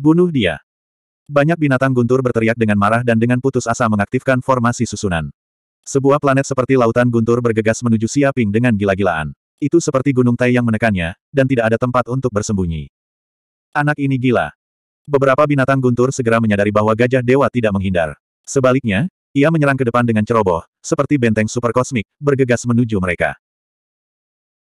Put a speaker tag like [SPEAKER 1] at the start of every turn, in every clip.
[SPEAKER 1] Bunuh dia. Banyak binatang guntur berteriak dengan marah dan dengan putus asa mengaktifkan formasi susunan. Sebuah planet seperti lautan guntur bergegas menuju Siaping dengan gila-gilaan. Itu seperti gunung tai yang menekannya, dan tidak ada tempat untuk bersembunyi. Anak ini gila. Beberapa binatang guntur segera menyadari bahwa gajah dewa tidak menghindar. Sebaliknya, ia menyerang ke depan dengan ceroboh, seperti benteng super kosmik, bergegas menuju mereka.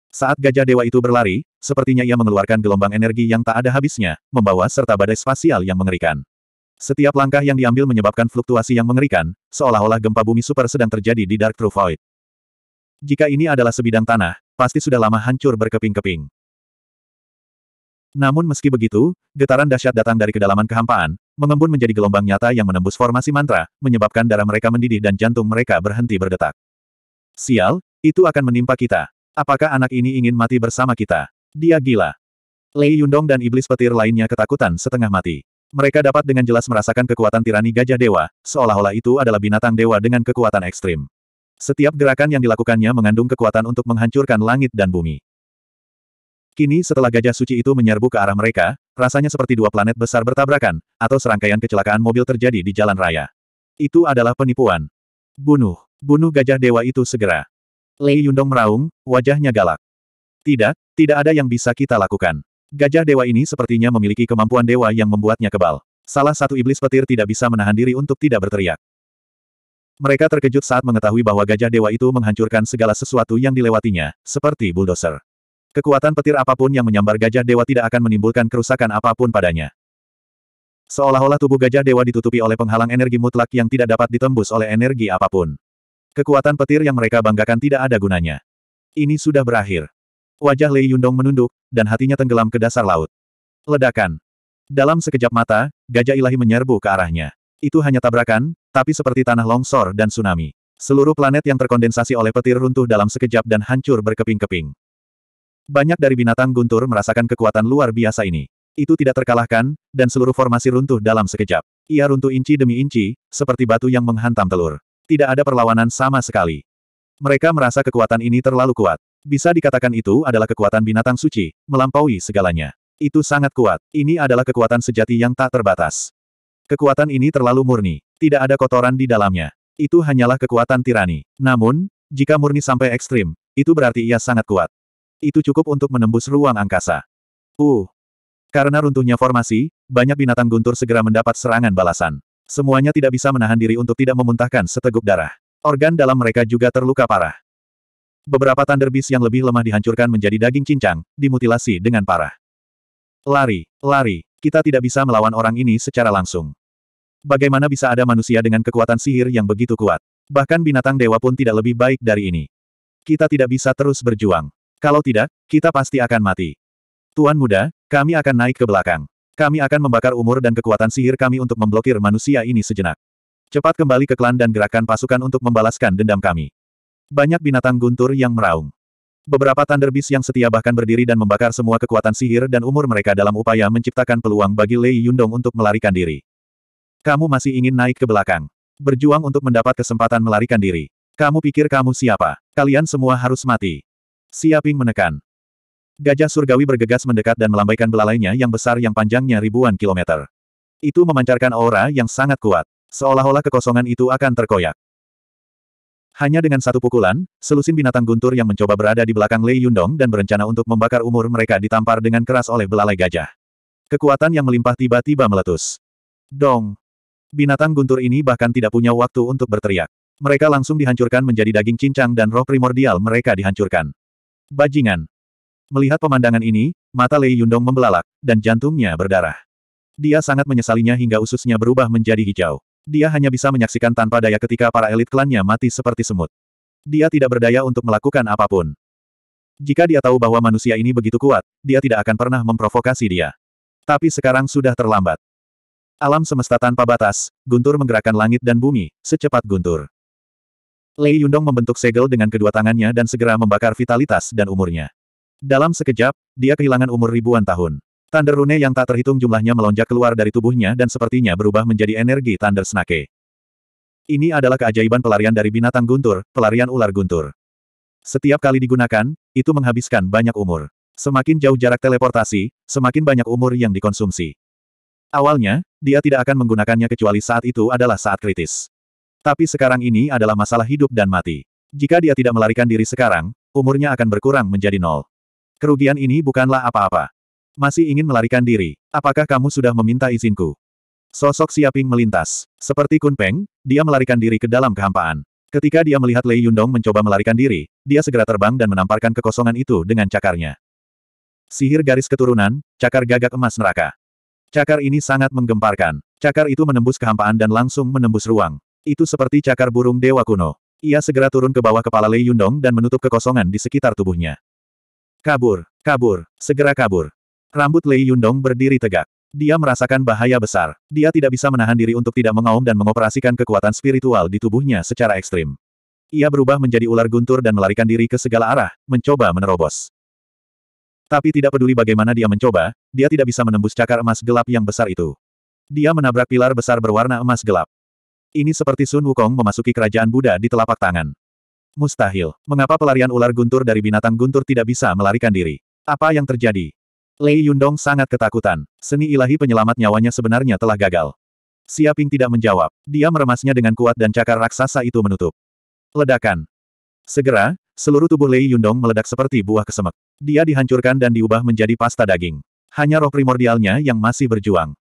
[SPEAKER 1] Saat gajah dewa itu berlari, Sepertinya ia mengeluarkan gelombang energi yang tak ada habisnya, membawa serta badai spasial yang mengerikan. Setiap langkah yang diambil menyebabkan fluktuasi yang mengerikan, seolah-olah gempa bumi super sedang terjadi di Dark True Void. Jika ini adalah sebidang tanah, pasti sudah lama hancur berkeping-keping. Namun meski begitu, getaran dahsyat datang dari kedalaman kehampaan, mengembun menjadi gelombang nyata yang menembus formasi mantra, menyebabkan darah mereka mendidih dan jantung mereka berhenti berdetak. Sial, itu akan menimpa kita. Apakah anak ini ingin mati bersama kita? Dia gila. Lei Yundong dan iblis petir lainnya ketakutan setengah mati. Mereka dapat dengan jelas merasakan kekuatan tirani gajah dewa, seolah-olah itu adalah binatang dewa dengan kekuatan ekstrim. Setiap gerakan yang dilakukannya mengandung kekuatan untuk menghancurkan langit dan bumi. Kini setelah gajah suci itu menyerbu ke arah mereka, rasanya seperti dua planet besar bertabrakan, atau serangkaian kecelakaan mobil terjadi di jalan raya. Itu adalah penipuan. Bunuh, bunuh gajah dewa itu segera. Lei Yundong meraung, wajahnya galak. Tidak, tidak ada yang bisa kita lakukan. Gajah dewa ini sepertinya memiliki kemampuan dewa yang membuatnya kebal. Salah satu iblis petir tidak bisa menahan diri untuk tidak berteriak. Mereka terkejut saat mengetahui bahwa gajah dewa itu menghancurkan segala sesuatu yang dilewatinya, seperti bulldozer. Kekuatan petir apapun yang menyambar gajah dewa tidak akan menimbulkan kerusakan apapun padanya. Seolah-olah tubuh gajah dewa ditutupi oleh penghalang energi mutlak yang tidak dapat ditembus oleh energi apapun. Kekuatan petir yang mereka banggakan tidak ada gunanya. Ini sudah berakhir. Wajah Lei Yundong menunduk, dan hatinya tenggelam ke dasar laut. Ledakan. Dalam sekejap mata, gajah ilahi menyerbu ke arahnya. Itu hanya tabrakan, tapi seperti tanah longsor dan tsunami. Seluruh planet yang terkondensasi oleh petir runtuh dalam sekejap dan hancur berkeping-keping. Banyak dari binatang guntur merasakan kekuatan luar biasa ini. Itu tidak terkalahkan, dan seluruh formasi runtuh dalam sekejap. Ia runtuh inci demi inci, seperti batu yang menghantam telur. Tidak ada perlawanan sama sekali. Mereka merasa kekuatan ini terlalu kuat. Bisa dikatakan itu adalah kekuatan binatang suci, melampaui segalanya. Itu sangat kuat. Ini adalah kekuatan sejati yang tak terbatas. Kekuatan ini terlalu murni. Tidak ada kotoran di dalamnya. Itu hanyalah kekuatan tirani. Namun, jika murni sampai ekstrim, itu berarti ia sangat kuat. Itu cukup untuk menembus ruang angkasa. Uh. Karena runtuhnya formasi, banyak binatang guntur segera mendapat serangan balasan. Semuanya tidak bisa menahan diri untuk tidak memuntahkan seteguk darah. Organ dalam mereka juga terluka parah. Beberapa Thunder Beast yang lebih lemah dihancurkan menjadi daging cincang, dimutilasi dengan parah. Lari, lari, kita tidak bisa melawan orang ini secara langsung. Bagaimana bisa ada manusia dengan kekuatan sihir yang begitu kuat? Bahkan binatang dewa pun tidak lebih baik dari ini. Kita tidak bisa terus berjuang. Kalau tidak, kita pasti akan mati. Tuan muda, kami akan naik ke belakang. Kami akan membakar umur dan kekuatan sihir kami untuk memblokir manusia ini sejenak. Cepat kembali ke klan dan gerakan pasukan untuk membalaskan dendam kami. Banyak binatang guntur yang meraung. Beberapa Thunderbeast yang setia bahkan berdiri dan membakar semua kekuatan sihir dan umur mereka dalam upaya menciptakan peluang bagi Lei Yundong untuk melarikan diri. Kamu masih ingin naik ke belakang. Berjuang untuk mendapat kesempatan melarikan diri. Kamu pikir kamu siapa? Kalian semua harus mati. Siaping menekan. Gajah surgawi bergegas mendekat dan melambaikan belalainya yang besar yang panjangnya ribuan kilometer. Itu memancarkan aura yang sangat kuat. Seolah-olah kekosongan itu akan terkoyak. Hanya dengan satu pukulan, selusin binatang guntur yang mencoba berada di belakang Lei Yundong dan berencana untuk membakar umur mereka ditampar dengan keras oleh belalai gajah. Kekuatan yang melimpah tiba-tiba meletus. Dong! Binatang guntur ini bahkan tidak punya waktu untuk berteriak. Mereka langsung dihancurkan menjadi daging cincang dan roh primordial mereka dihancurkan. Bajingan! Melihat pemandangan ini, mata Lei Yundong membelalak, dan jantungnya berdarah. Dia sangat menyesalinya hingga ususnya berubah menjadi hijau. Dia hanya bisa menyaksikan tanpa daya ketika para elit klannya mati seperti semut. Dia tidak berdaya untuk melakukan apapun. Jika dia tahu bahwa manusia ini begitu kuat, dia tidak akan pernah memprovokasi dia. Tapi sekarang sudah terlambat. Alam semesta tanpa batas, guntur menggerakkan langit dan bumi, secepat guntur. Lei Yundong membentuk segel dengan kedua tangannya dan segera membakar vitalitas dan umurnya. Dalam sekejap, dia kehilangan umur ribuan tahun. Thunder Rune yang tak terhitung jumlahnya melonjak keluar dari tubuhnya dan sepertinya berubah menjadi energi Thunder Snake. Ini adalah keajaiban pelarian dari binatang guntur, pelarian ular guntur. Setiap kali digunakan, itu menghabiskan banyak umur. Semakin jauh jarak teleportasi, semakin banyak umur yang dikonsumsi. Awalnya, dia tidak akan menggunakannya kecuali saat itu adalah saat kritis. Tapi sekarang ini adalah masalah hidup dan mati. Jika dia tidak melarikan diri sekarang, umurnya akan berkurang menjadi nol. Kerugian ini bukanlah apa-apa. Masih ingin melarikan diri. Apakah kamu sudah meminta izinku? Sosok Siaping melintas. Seperti Kunpeng, dia melarikan diri ke dalam kehampaan. Ketika dia melihat Lei Yundong mencoba melarikan diri, dia segera terbang dan menamparkan kekosongan itu dengan cakarnya. Sihir garis keturunan, cakar gagak emas neraka. Cakar ini sangat menggemparkan. Cakar itu menembus kehampaan dan langsung menembus ruang. Itu seperti cakar burung dewa kuno. Ia segera turun ke bawah kepala Lei Yundong dan menutup kekosongan di sekitar tubuhnya. Kabur, kabur, segera kabur. Rambut Lei Yundong berdiri tegak. Dia merasakan bahaya besar. Dia tidak bisa menahan diri untuk tidak mengaum dan mengoperasikan kekuatan spiritual di tubuhnya secara ekstrim. Ia berubah menjadi ular guntur dan melarikan diri ke segala arah, mencoba menerobos. Tapi tidak peduli bagaimana dia mencoba, dia tidak bisa menembus cakar emas gelap yang besar itu. Dia menabrak pilar besar berwarna emas gelap. Ini seperti Sun Wukong memasuki kerajaan Buddha di telapak tangan. Mustahil. Mengapa pelarian ular guntur dari binatang guntur tidak bisa melarikan diri? Apa yang terjadi? Lei Yundong sangat ketakutan. Seni ilahi penyelamat nyawanya sebenarnya telah gagal. Siaping tidak menjawab. Dia meremasnya dengan kuat dan cakar raksasa itu menutup. Ledakan. Segera, seluruh tubuh Lei Yundong meledak seperti buah kesemek. Dia dihancurkan dan diubah menjadi pasta daging. Hanya roh primordialnya yang masih berjuang.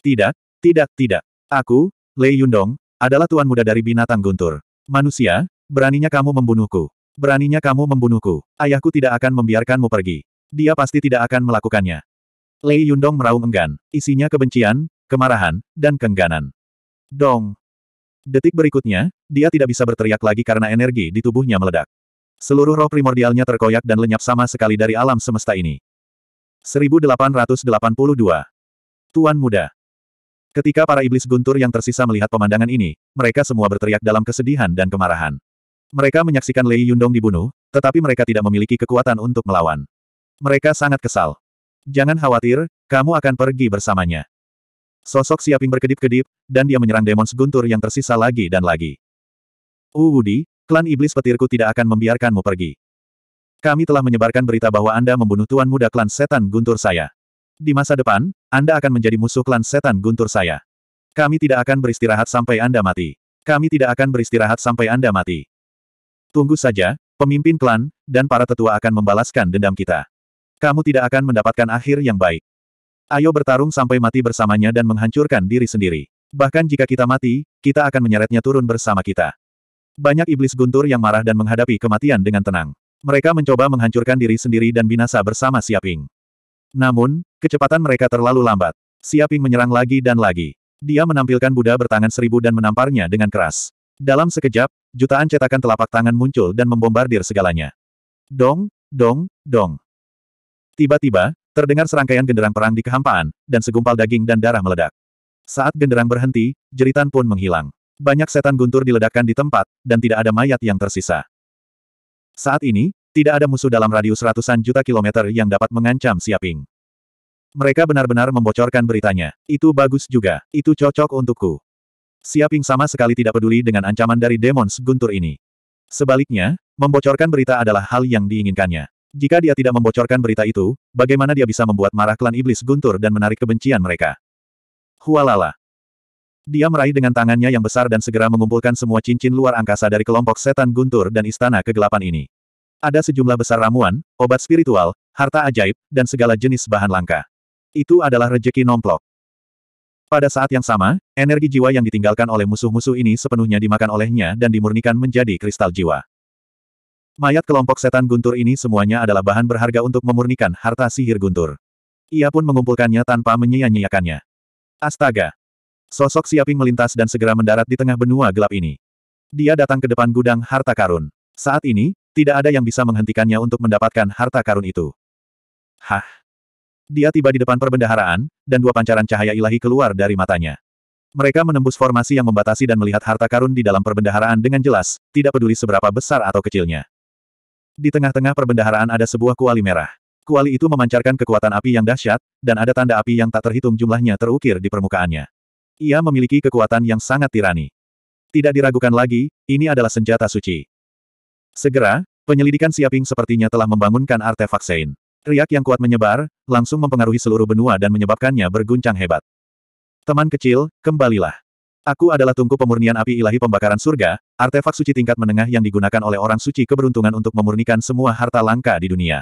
[SPEAKER 1] Tidak, tidak, tidak. Aku, Lei Yundong, adalah tuan muda dari binatang guntur. Manusia, beraninya kamu membunuhku. Beraninya kamu membunuhku. Ayahku tidak akan membiarkanmu pergi dia pasti tidak akan melakukannya. Lei Yundong meraung enggan, isinya kebencian, kemarahan, dan keengganan. Dong! Detik berikutnya, dia tidak bisa berteriak lagi karena energi di tubuhnya meledak. Seluruh roh primordialnya terkoyak dan lenyap sama sekali dari alam semesta ini. 1882 Tuan Muda Ketika para iblis guntur yang tersisa melihat pemandangan ini, mereka semua berteriak dalam kesedihan dan kemarahan. Mereka menyaksikan Lei Yundong dibunuh, tetapi mereka tidak memiliki kekuatan untuk melawan. Mereka sangat kesal. Jangan khawatir, kamu akan pergi bersamanya. Sosok Siaping berkedip-kedip, dan dia menyerang demons guntur yang tersisa lagi dan lagi. Uwudi, klan iblis petirku tidak akan membiarkanmu pergi. Kami telah menyebarkan berita bahwa Anda membunuh tuan muda klan setan guntur saya. Di masa depan, Anda akan menjadi musuh klan setan guntur saya. Kami tidak akan beristirahat sampai Anda mati. Kami tidak akan beristirahat sampai Anda mati. Tunggu saja, pemimpin klan, dan para tetua akan membalaskan dendam kita. Kamu tidak akan mendapatkan akhir yang baik. Ayo bertarung sampai mati bersamanya dan menghancurkan diri sendiri. Bahkan jika kita mati, kita akan menyeretnya turun bersama kita. Banyak iblis guntur yang marah dan menghadapi kematian dengan tenang. Mereka mencoba menghancurkan diri sendiri dan binasa bersama Siaping. Namun, kecepatan mereka terlalu lambat. Siaping menyerang lagi dan lagi. Dia menampilkan Buddha bertangan seribu dan menamparnya dengan keras. Dalam sekejap, jutaan cetakan telapak tangan muncul dan membombardir segalanya. Dong, dong, dong. Tiba-tiba, terdengar serangkaian genderang perang di kehampaan, dan segumpal daging dan darah meledak. Saat genderang berhenti, jeritan pun menghilang. Banyak setan guntur diledakkan di tempat, dan tidak ada mayat yang tersisa. Saat ini, tidak ada musuh dalam radius ratusan juta kilometer yang dapat mengancam Siaping. Mereka benar-benar membocorkan beritanya. Itu bagus juga. Itu cocok untukku. Siaping sama sekali tidak peduli dengan ancaman dari demons guntur ini. Sebaliknya, membocorkan berita adalah hal yang diinginkannya. Jika dia tidak membocorkan berita itu, bagaimana dia bisa membuat marah klan iblis guntur dan menarik kebencian mereka? Hualala. Dia meraih dengan tangannya yang besar dan segera mengumpulkan semua cincin luar angkasa dari kelompok setan guntur dan istana kegelapan ini. Ada sejumlah besar ramuan, obat spiritual, harta ajaib, dan segala jenis bahan langka. Itu adalah rejeki nomplok. Pada saat yang sama, energi jiwa yang ditinggalkan oleh musuh-musuh ini sepenuhnya dimakan olehnya dan dimurnikan menjadi kristal jiwa. Mayat kelompok setan guntur ini semuanya adalah bahan berharga untuk memurnikan harta sihir guntur. Ia pun mengumpulkannya tanpa menyia-nyiakannya. Astaga! Sosok Siaping melintas dan segera mendarat di tengah benua gelap ini. Dia datang ke depan gudang harta karun. Saat ini, tidak ada yang bisa menghentikannya untuk mendapatkan harta karun itu. Hah! Dia tiba di depan perbendaharaan, dan dua pancaran cahaya ilahi keluar dari matanya. Mereka menembus formasi yang membatasi dan melihat harta karun di dalam perbendaharaan dengan jelas, tidak peduli seberapa besar atau kecilnya. Di tengah-tengah perbendaharaan ada sebuah kuali merah. Kuali itu memancarkan kekuatan api yang dahsyat, dan ada tanda api yang tak terhitung jumlahnya terukir di permukaannya. Ia memiliki kekuatan yang sangat tirani. Tidak diragukan lagi, ini adalah senjata suci. Segera, penyelidikan Siaping sepertinya telah membangunkan artefak Sein. Riak yang kuat menyebar, langsung mempengaruhi seluruh benua dan menyebabkannya berguncang hebat. Teman kecil, kembalilah. Aku adalah tungku pemurnian api ilahi pembakaran surga, artefak suci tingkat menengah yang digunakan oleh orang suci keberuntungan untuk memurnikan semua harta langka di dunia.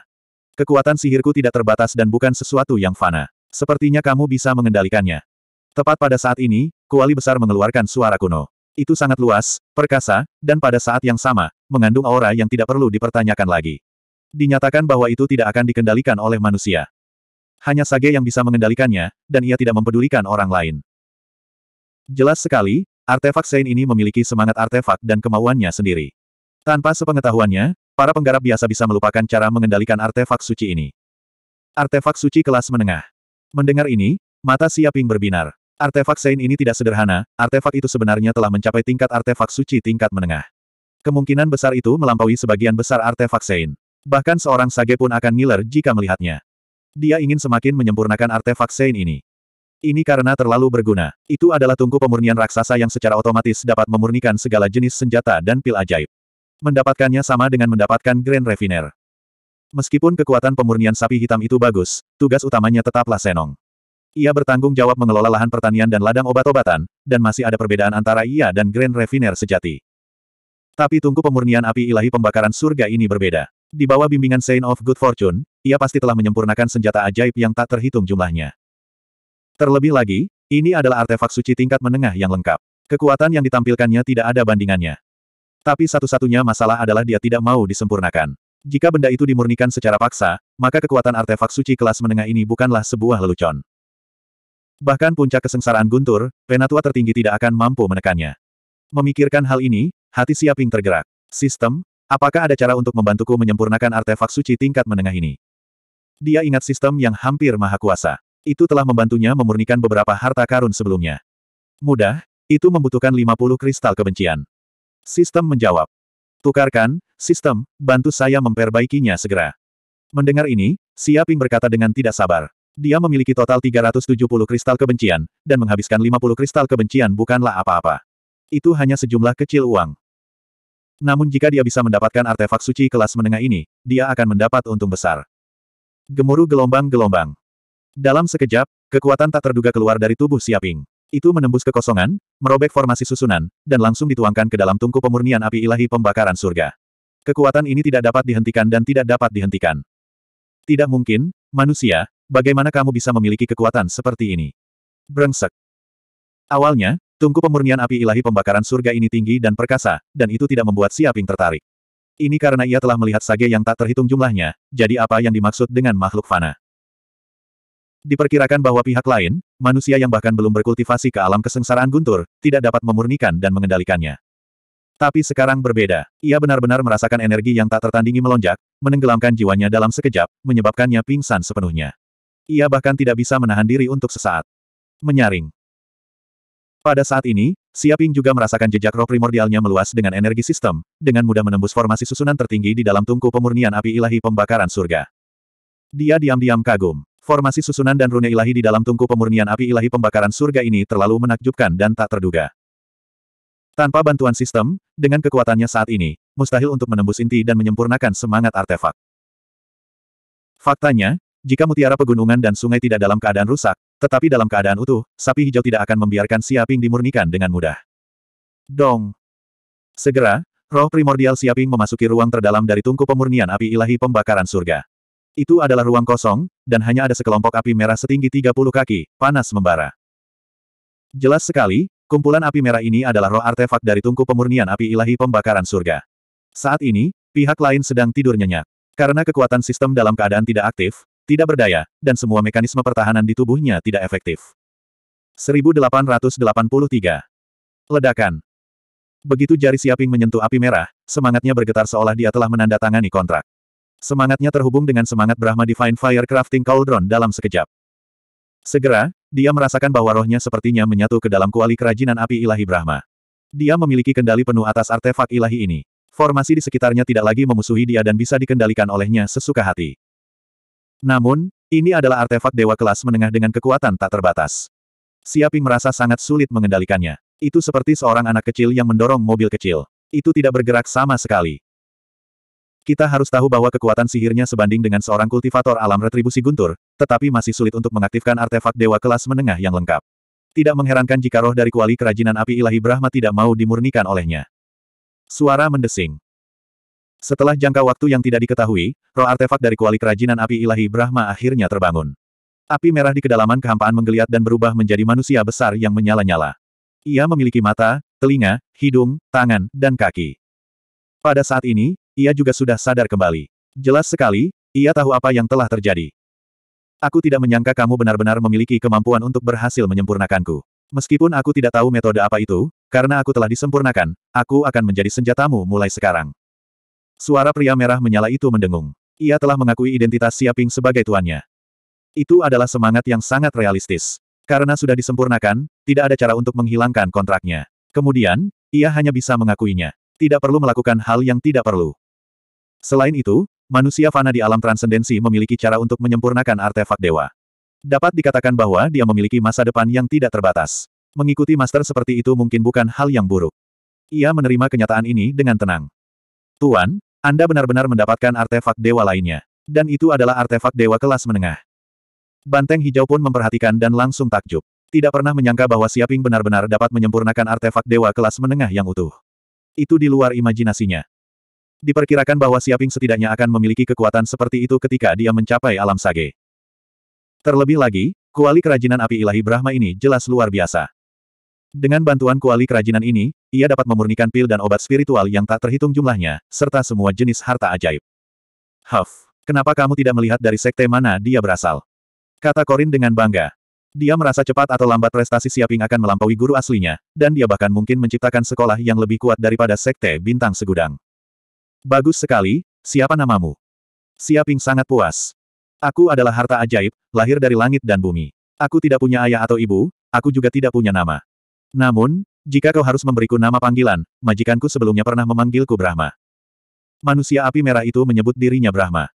[SPEAKER 1] Kekuatan sihirku tidak terbatas dan bukan sesuatu yang fana. Sepertinya kamu bisa mengendalikannya. Tepat pada saat ini, kuali besar mengeluarkan suara kuno. Itu sangat luas, perkasa, dan pada saat yang sama, mengandung aura yang tidak perlu dipertanyakan lagi. Dinyatakan bahwa itu tidak akan dikendalikan oleh manusia. Hanya Sage yang bisa mengendalikannya, dan ia tidak mempedulikan orang lain. Jelas sekali, artefak Sein ini memiliki semangat artefak dan kemauannya sendiri. Tanpa sepengetahuannya, para penggarap biasa bisa melupakan cara mengendalikan artefak suci ini. Artefak suci kelas menengah. Mendengar ini, mata Siaping berbinar. Artefak Sein ini tidak sederhana, artefak itu sebenarnya telah mencapai tingkat artefak suci tingkat menengah. Kemungkinan besar itu melampaui sebagian besar artefak Sein. Bahkan seorang sage pun akan ngiler jika melihatnya. Dia ingin semakin menyempurnakan artefak Sein ini. Ini karena terlalu berguna. Itu adalah tungku pemurnian raksasa yang secara otomatis dapat memurnikan segala jenis senjata dan pil ajaib. Mendapatkannya sama dengan mendapatkan Grand Refiner. Meskipun kekuatan pemurnian sapi hitam itu bagus, tugas utamanya tetaplah Senong. Ia bertanggung jawab mengelola lahan pertanian dan ladang obat-obatan, dan masih ada perbedaan antara ia dan Grand Refiner sejati. Tapi tungku pemurnian api ilahi pembakaran surga ini berbeda. Di bawah bimbingan Saint of Good Fortune, ia pasti telah menyempurnakan senjata ajaib yang tak terhitung jumlahnya. Terlebih lagi, ini adalah artefak suci tingkat menengah yang lengkap. Kekuatan yang ditampilkannya tidak ada bandingannya. Tapi satu-satunya masalah adalah dia tidak mau disempurnakan. Jika benda itu dimurnikan secara paksa, maka kekuatan artefak suci kelas menengah ini bukanlah sebuah lelucon. Bahkan puncak kesengsaraan guntur, penatua tertinggi tidak akan mampu menekannya. Memikirkan hal ini, hati Siaping tergerak. Sistem, apakah ada cara untuk membantuku menyempurnakan artefak suci tingkat menengah ini? Dia ingat sistem yang hampir maha kuasa. Itu telah membantunya memurnikan beberapa harta karun sebelumnya. Mudah, itu membutuhkan 50 kristal kebencian. Sistem menjawab. Tukarkan, sistem, bantu saya memperbaikinya segera. Mendengar ini, Siaping berkata dengan tidak sabar. Dia memiliki total 370 kristal kebencian, dan menghabiskan 50 kristal kebencian bukanlah apa-apa. Itu hanya sejumlah kecil uang. Namun jika dia bisa mendapatkan artefak suci kelas menengah ini, dia akan mendapat untung besar. Gemuruh gelombang-gelombang. Dalam sekejap, kekuatan tak terduga keluar dari tubuh Siaping. Itu menembus kekosongan, merobek formasi susunan, dan langsung dituangkan ke dalam tungku pemurnian api ilahi pembakaran surga. Kekuatan ini tidak dapat dihentikan dan tidak dapat dihentikan. Tidak mungkin, manusia, bagaimana kamu bisa memiliki kekuatan seperti ini? Brengsek. Awalnya, tungku pemurnian api ilahi pembakaran surga ini tinggi dan perkasa, dan itu tidak membuat Siaping tertarik. Ini karena ia telah melihat sage yang tak terhitung jumlahnya, jadi apa yang dimaksud dengan makhluk fana. Diperkirakan bahwa pihak lain, manusia yang bahkan belum berkultivasi ke alam kesengsaraan guntur, tidak dapat memurnikan dan mengendalikannya. Tapi sekarang berbeda. Ia benar-benar merasakan energi yang tak tertandingi melonjak, menenggelamkan jiwanya dalam sekejap, menyebabkannya pingsan sepenuhnya. Ia bahkan tidak bisa menahan diri untuk sesaat. Menyaring. Pada saat ini, Siaping juga merasakan jejak roh primordialnya meluas dengan energi sistem, dengan mudah menembus formasi susunan tertinggi di dalam tungku pemurnian api ilahi pembakaran surga. Dia diam-diam kagum. Formasi susunan dan rune ilahi di dalam tungku pemurnian api ilahi pembakaran surga ini terlalu menakjubkan dan tak terduga. Tanpa bantuan sistem, dengan kekuatannya saat ini, mustahil untuk menembus inti dan menyempurnakan semangat artefak. Faktanya, jika mutiara pegunungan dan sungai tidak dalam keadaan rusak, tetapi dalam keadaan utuh, sapi hijau tidak akan membiarkan Siaping dimurnikan dengan mudah. Dong. Segera, roh primordial Siaping memasuki ruang terdalam dari tungku pemurnian api ilahi pembakaran surga. Itu adalah ruang kosong, dan hanya ada sekelompok api merah setinggi 30 kaki, panas membara. Jelas sekali, kumpulan api merah ini adalah roh artefak dari tungku pemurnian api ilahi pembakaran surga. Saat ini, pihak lain sedang tidur nyenyak. Karena kekuatan sistem dalam keadaan tidak aktif, tidak berdaya, dan semua mekanisme pertahanan di tubuhnya tidak efektif. 1883 Ledakan Begitu jari Siaping menyentuh api merah, semangatnya bergetar seolah dia telah menandatangani kontrak. Semangatnya terhubung dengan semangat Brahma Divine Fire Crafting Cauldron dalam sekejap. Segera, dia merasakan bahwa rohnya sepertinya menyatu ke dalam kuali kerajinan api ilahi Brahma. Dia memiliki kendali penuh atas artefak ilahi ini. Formasi di sekitarnya tidak lagi memusuhi dia dan bisa dikendalikan olehnya sesuka hati. Namun, ini adalah artefak dewa kelas menengah dengan kekuatan tak terbatas. Siaping merasa sangat sulit mengendalikannya. Itu seperti seorang anak kecil yang mendorong mobil kecil. Itu tidak bergerak sama sekali. Kita harus tahu bahwa kekuatan sihirnya sebanding dengan seorang kultivator alam retribusi guntur, tetapi masih sulit untuk mengaktifkan artefak dewa kelas menengah yang lengkap. Tidak mengherankan jika roh dari kuali kerajinan api ilahi Brahma tidak mau dimurnikan olehnya. Suara mendesing. Setelah jangka waktu yang tidak diketahui, roh artefak dari kuali kerajinan api ilahi Brahma akhirnya terbangun. Api merah di kedalaman kehampaan menggeliat dan berubah menjadi manusia besar yang menyala-nyala. Ia memiliki mata, telinga, hidung, tangan, dan kaki. Pada saat ini, ia juga sudah sadar kembali. Jelas sekali, ia tahu apa yang telah terjadi. Aku tidak menyangka kamu benar-benar memiliki kemampuan untuk berhasil menyempurnakanku. Meskipun aku tidak tahu metode apa itu, karena aku telah disempurnakan, aku akan menjadi senjatamu mulai sekarang. Suara pria merah menyala itu mendengung. Ia telah mengakui identitas Siaping sebagai tuannya. Itu adalah semangat yang sangat realistis. Karena sudah disempurnakan, tidak ada cara untuk menghilangkan kontraknya. Kemudian, ia hanya bisa mengakuinya. Tidak perlu melakukan hal yang tidak perlu. Selain itu, manusia fana di alam transendensi memiliki cara untuk menyempurnakan artefak dewa. Dapat dikatakan bahwa dia memiliki masa depan yang tidak terbatas. Mengikuti master seperti itu mungkin bukan hal yang buruk. Ia menerima kenyataan ini dengan tenang. Tuan, Anda benar-benar mendapatkan artefak dewa lainnya. Dan itu adalah artefak dewa kelas menengah. Banteng hijau pun memperhatikan dan langsung takjub. Tidak pernah menyangka bahwa Siaping benar-benar dapat menyempurnakan artefak dewa kelas menengah yang utuh. Itu di luar imajinasinya. Diperkirakan bahwa Siaping setidaknya akan memiliki kekuatan seperti itu ketika dia mencapai alam sage. Terlebih lagi, kuali kerajinan api ilahi Brahma ini jelas luar biasa. Dengan bantuan kuali kerajinan ini, ia dapat memurnikan pil dan obat spiritual yang tak terhitung jumlahnya, serta semua jenis harta ajaib. Huff, kenapa kamu tidak melihat dari sekte mana dia berasal? Kata Korin dengan bangga. Dia merasa cepat atau lambat prestasi Siaping akan melampaui guru aslinya, dan dia bahkan mungkin menciptakan sekolah yang lebih kuat daripada sekte bintang segudang. Bagus sekali, siapa namamu? Siaping sangat puas. Aku adalah harta ajaib, lahir dari langit dan bumi. Aku tidak punya ayah atau ibu, aku juga tidak punya nama. Namun, jika kau harus memberiku nama panggilan, majikanku sebelumnya pernah memanggilku Brahma. Manusia api merah itu menyebut dirinya Brahma.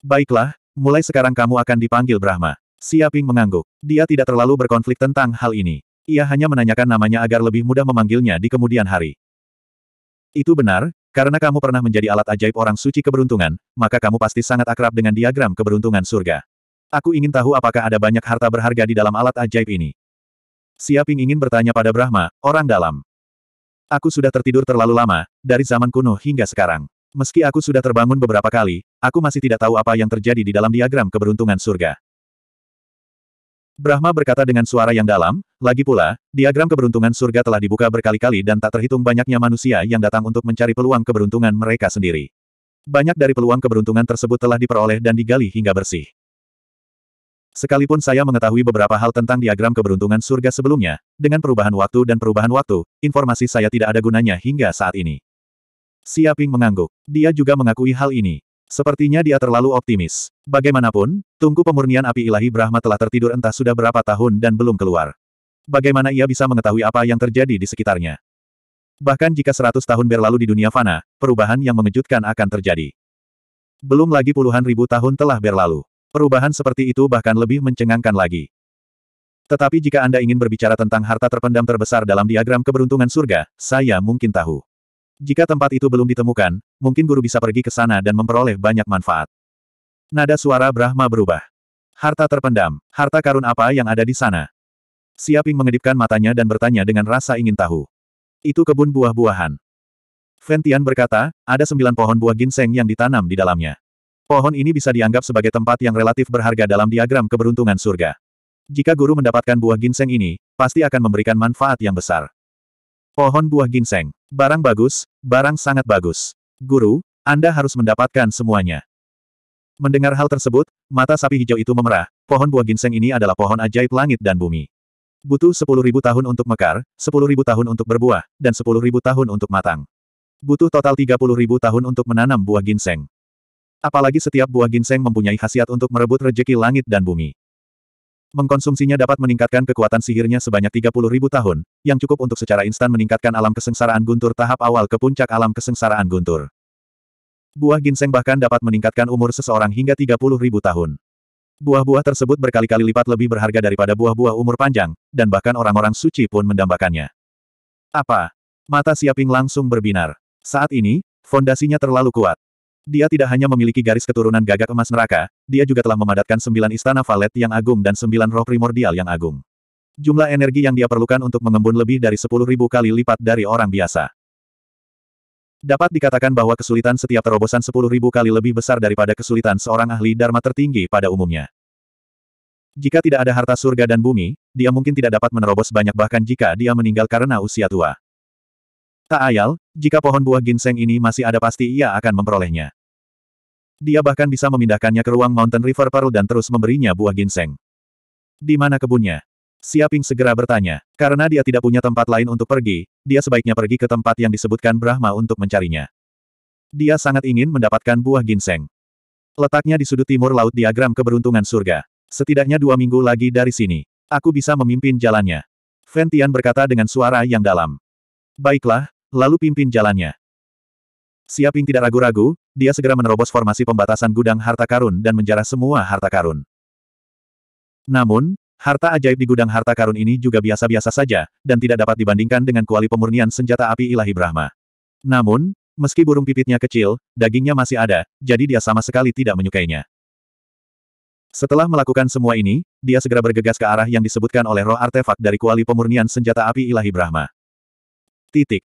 [SPEAKER 1] Baiklah, mulai sekarang kamu akan dipanggil Brahma. Siaping mengangguk. Dia tidak terlalu berkonflik tentang hal ini. Ia hanya menanyakan namanya agar lebih mudah memanggilnya di kemudian hari. Itu benar, karena kamu pernah menjadi alat ajaib orang suci keberuntungan, maka kamu pasti sangat akrab dengan diagram keberuntungan surga. Aku ingin tahu apakah ada banyak harta berharga di dalam alat ajaib ini. Siaping ingin bertanya pada Brahma, orang dalam. Aku sudah tertidur terlalu lama, dari zaman kuno hingga sekarang. Meski aku sudah terbangun beberapa kali, aku masih tidak tahu apa yang terjadi di dalam diagram keberuntungan surga. Brahma berkata dengan suara yang dalam, lagi pula, diagram keberuntungan surga telah dibuka berkali-kali dan tak terhitung banyaknya manusia yang datang untuk mencari peluang keberuntungan mereka sendiri. Banyak dari peluang keberuntungan tersebut telah diperoleh dan digali hingga bersih. Sekalipun saya mengetahui beberapa hal tentang diagram keberuntungan surga sebelumnya, dengan perubahan waktu dan perubahan waktu, informasi saya tidak ada gunanya hingga saat ini. Siaping mengangguk. Dia juga mengakui hal ini. Sepertinya dia terlalu optimis. Bagaimanapun, tungku pemurnian api ilahi Brahma telah tertidur entah sudah berapa tahun dan belum keluar. Bagaimana ia bisa mengetahui apa yang terjadi di sekitarnya? Bahkan jika seratus tahun berlalu di dunia fana, perubahan yang mengejutkan akan terjadi. Belum lagi puluhan ribu tahun telah berlalu. Perubahan seperti itu bahkan lebih mencengangkan lagi. Tetapi jika Anda ingin berbicara tentang harta terpendam terbesar dalam diagram keberuntungan surga, saya mungkin tahu. Jika tempat itu belum ditemukan, mungkin guru bisa pergi ke sana dan memperoleh banyak manfaat. Nada suara Brahma berubah. Harta terpendam, harta karun apa yang ada di sana? Siaping mengedipkan matanya dan bertanya dengan rasa ingin tahu. Itu kebun buah-buahan. Ventian berkata, ada sembilan pohon buah ginseng yang ditanam di dalamnya. Pohon ini bisa dianggap sebagai tempat yang relatif berharga dalam diagram keberuntungan surga. Jika guru mendapatkan buah ginseng ini, pasti akan memberikan manfaat yang besar. Pohon buah ginseng. Barang bagus, barang sangat bagus. Guru, Anda harus mendapatkan semuanya. Mendengar hal tersebut, mata sapi hijau itu memerah. Pohon buah ginseng ini adalah pohon ajaib langit dan bumi. Butuh sepuluh ribu tahun untuk mekar, sepuluh ribu tahun untuk berbuah, dan sepuluh ribu tahun untuk matang. Butuh total tiga puluh ribu tahun untuk menanam buah ginseng. Apalagi setiap buah ginseng mempunyai khasiat untuk merebut rejeki langit dan bumi. Mengkonsumsinya dapat meningkatkan kekuatan sihirnya sebanyak 30 ribu tahun, yang cukup untuk secara instan meningkatkan alam kesengsaraan guntur tahap awal ke puncak alam kesengsaraan guntur. Buah ginseng bahkan dapat meningkatkan umur seseorang hingga 30 ribu tahun. Buah-buah tersebut berkali-kali lipat lebih berharga daripada buah-buah umur panjang, dan bahkan orang-orang suci pun mendambakannya. Apa? Mata Siaping langsung berbinar. Saat ini, fondasinya terlalu kuat. Dia tidak hanya memiliki garis keturunan gagak emas neraka, dia juga telah memadatkan sembilan istana valet yang agung dan sembilan roh primordial yang agung. Jumlah energi yang dia perlukan untuk mengembun lebih dari sepuluh ribu kali lipat dari orang biasa. Dapat dikatakan bahwa kesulitan setiap terobosan sepuluh ribu kali lebih besar daripada kesulitan seorang ahli Dharma tertinggi pada umumnya. Jika tidak ada harta surga dan bumi, dia mungkin tidak dapat menerobos banyak bahkan jika dia meninggal karena usia tua. Tak ayal, jika pohon buah ginseng ini masih ada pasti ia akan memperolehnya. Dia bahkan bisa memindahkannya ke ruang Mountain River Paru dan terus memberinya buah ginseng. Di mana kebunnya? Siaping segera bertanya. Karena dia tidak punya tempat lain untuk pergi, dia sebaiknya pergi ke tempat yang disebutkan Brahma untuk mencarinya. Dia sangat ingin mendapatkan buah ginseng. Letaknya di sudut timur laut diagram keberuntungan surga. Setidaknya dua minggu lagi dari sini. Aku bisa memimpin jalannya. Fentian berkata dengan suara yang dalam. Baiklah, lalu pimpin jalannya. Siaping tidak ragu-ragu, dia segera menerobos formasi pembatasan gudang harta karun dan menjarah semua harta karun. Namun, harta ajaib di gudang harta karun ini juga biasa-biasa saja, dan tidak dapat dibandingkan dengan kuali pemurnian senjata api ilahi Brahma. Namun, meski burung pipitnya kecil, dagingnya masih ada, jadi dia sama sekali tidak menyukainya. Setelah melakukan semua ini, dia segera bergegas ke arah yang disebutkan oleh roh artefak dari kuali pemurnian senjata api ilahi Brahma. Titik.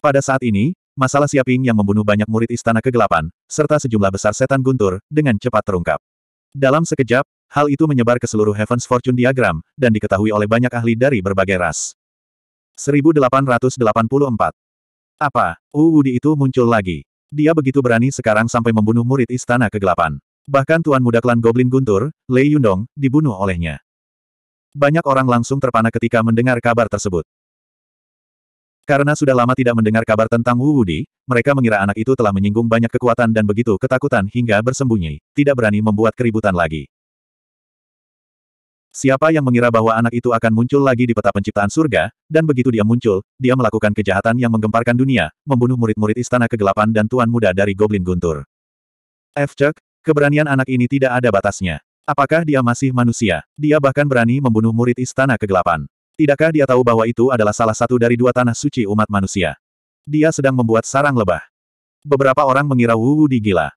[SPEAKER 1] Pada saat ini, masalah Siaping yang membunuh banyak murid Istana Kegelapan, serta sejumlah besar setan guntur, dengan cepat terungkap. Dalam sekejap, hal itu menyebar ke seluruh Heaven's Fortune Diagram, dan diketahui oleh banyak ahli dari berbagai ras. 1884 Apa, Uwudi itu muncul lagi. Dia begitu berani sekarang sampai membunuh murid Istana Kegelapan. Bahkan Tuan Muda Klan Goblin Guntur, Lei Yundong, dibunuh olehnya. Banyak orang langsung terpana ketika mendengar kabar tersebut. Karena sudah lama tidak mendengar kabar tentang Wu Wudi, mereka mengira anak itu telah menyinggung banyak kekuatan dan begitu ketakutan hingga bersembunyi, tidak berani membuat keributan lagi. Siapa yang mengira bahwa anak itu akan muncul lagi di peta penciptaan surga, dan begitu dia muncul, dia melakukan kejahatan yang menggemparkan dunia, membunuh murid-murid istana kegelapan dan tuan muda dari Goblin Guntur. F. keberanian anak ini tidak ada batasnya. Apakah dia masih manusia? Dia bahkan berani membunuh murid istana kegelapan. Tidakkah dia tahu bahwa itu adalah salah satu dari dua tanah suci umat manusia? Dia sedang membuat sarang lebah. Beberapa orang mengira Wu Di gila.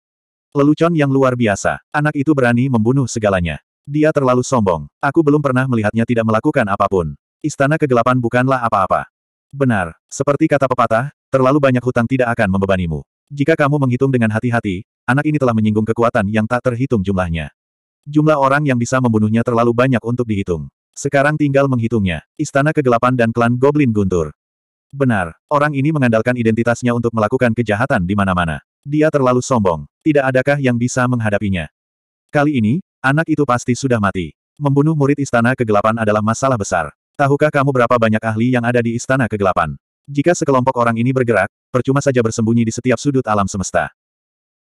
[SPEAKER 1] Lelucon yang luar biasa. Anak itu berani membunuh segalanya. Dia terlalu sombong. Aku belum pernah melihatnya tidak melakukan apapun. Istana kegelapan bukanlah apa-apa. Benar, seperti kata pepatah, terlalu banyak hutang tidak akan membebanimu. Jika kamu menghitung dengan hati-hati, anak ini telah menyinggung kekuatan yang tak terhitung jumlahnya. Jumlah orang yang bisa membunuhnya terlalu banyak untuk dihitung. Sekarang tinggal menghitungnya. Istana Kegelapan dan Klan Goblin Guntur. Benar, orang ini mengandalkan identitasnya untuk melakukan kejahatan di mana-mana. Dia terlalu sombong. Tidak adakah yang bisa menghadapinya? Kali ini, anak itu pasti sudah mati. Membunuh murid Istana Kegelapan adalah masalah besar. Tahukah kamu berapa banyak ahli yang ada di Istana Kegelapan? Jika sekelompok orang ini bergerak, percuma saja bersembunyi di setiap sudut alam semesta.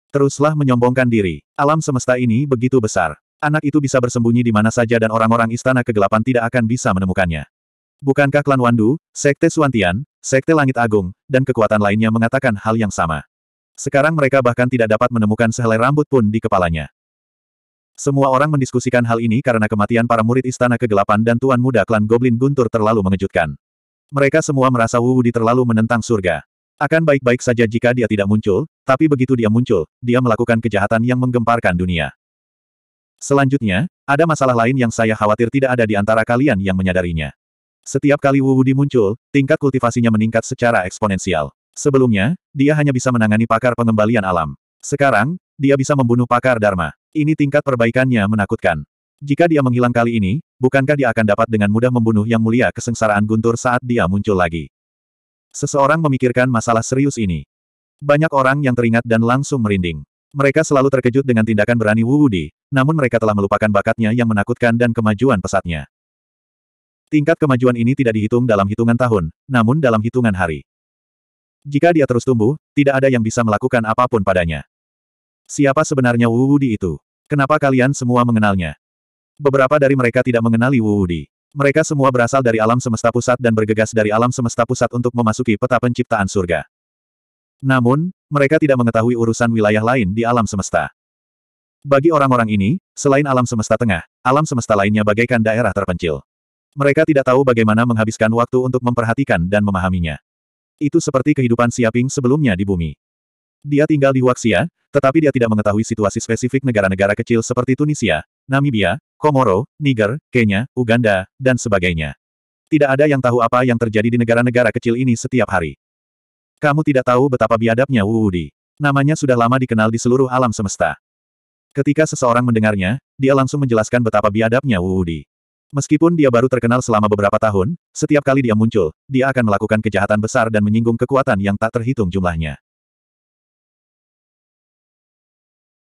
[SPEAKER 1] Teruslah menyombongkan diri. Alam semesta ini begitu besar. Anak itu bisa bersembunyi di mana saja dan orang-orang istana kegelapan tidak akan bisa menemukannya. Bukankah klan Wandu, Sekte Suantian, Sekte Langit Agung, dan kekuatan lainnya mengatakan hal yang sama? Sekarang mereka bahkan tidak dapat menemukan sehelai rambut pun di kepalanya. Semua orang mendiskusikan hal ini karena kematian para murid istana kegelapan dan tuan muda klan Goblin Guntur terlalu mengejutkan. Mereka semua merasa Wu Wudi terlalu menentang surga. Akan baik-baik saja jika dia tidak muncul, tapi begitu dia muncul, dia melakukan kejahatan yang menggemparkan dunia. Selanjutnya, ada masalah lain yang saya khawatir tidak ada di antara kalian yang menyadarinya. Setiap kali Wu Wudi muncul, tingkat kultivasinya meningkat secara eksponensial. Sebelumnya, dia hanya bisa menangani pakar pengembalian alam. Sekarang, dia bisa membunuh pakar Dharma. Ini tingkat perbaikannya menakutkan. Jika dia menghilang kali ini, bukankah dia akan dapat dengan mudah membunuh yang mulia kesengsaraan guntur saat dia muncul lagi? Seseorang memikirkan masalah serius ini. Banyak orang yang teringat dan langsung merinding. Mereka selalu terkejut dengan tindakan berani Wu Wudi, namun mereka telah melupakan bakatnya yang menakutkan dan kemajuan pesatnya. Tingkat kemajuan ini tidak dihitung dalam hitungan tahun, namun dalam hitungan hari. Jika dia terus tumbuh, tidak ada yang bisa melakukan apapun padanya. Siapa sebenarnya Wu Wudi itu? Kenapa kalian semua mengenalnya? Beberapa dari mereka tidak mengenali Wu Wudi. Mereka semua berasal dari alam semesta pusat dan bergegas dari alam semesta pusat untuk memasuki peta penciptaan surga. Namun, mereka tidak mengetahui urusan wilayah lain di alam semesta. Bagi orang-orang ini, selain alam semesta tengah, alam semesta lainnya bagaikan daerah terpencil. Mereka tidak tahu bagaimana menghabiskan waktu untuk memperhatikan dan memahaminya. Itu seperti kehidupan Siaping sebelumnya di bumi. Dia tinggal di Huaxia, tetapi dia tidak mengetahui situasi spesifik negara-negara kecil seperti Tunisia, Namibia, Komoro, Niger, Kenya, Uganda, dan sebagainya. Tidak ada yang tahu apa yang terjadi di negara-negara kecil ini setiap hari. Kamu tidak tahu betapa biadabnya Wu Wudi. Namanya sudah lama dikenal di seluruh alam semesta. Ketika seseorang mendengarnya, dia langsung menjelaskan betapa biadabnya Wu Wudi. Meskipun dia baru terkenal selama beberapa tahun, setiap kali dia muncul, dia akan melakukan kejahatan besar dan menyinggung kekuatan yang tak terhitung jumlahnya.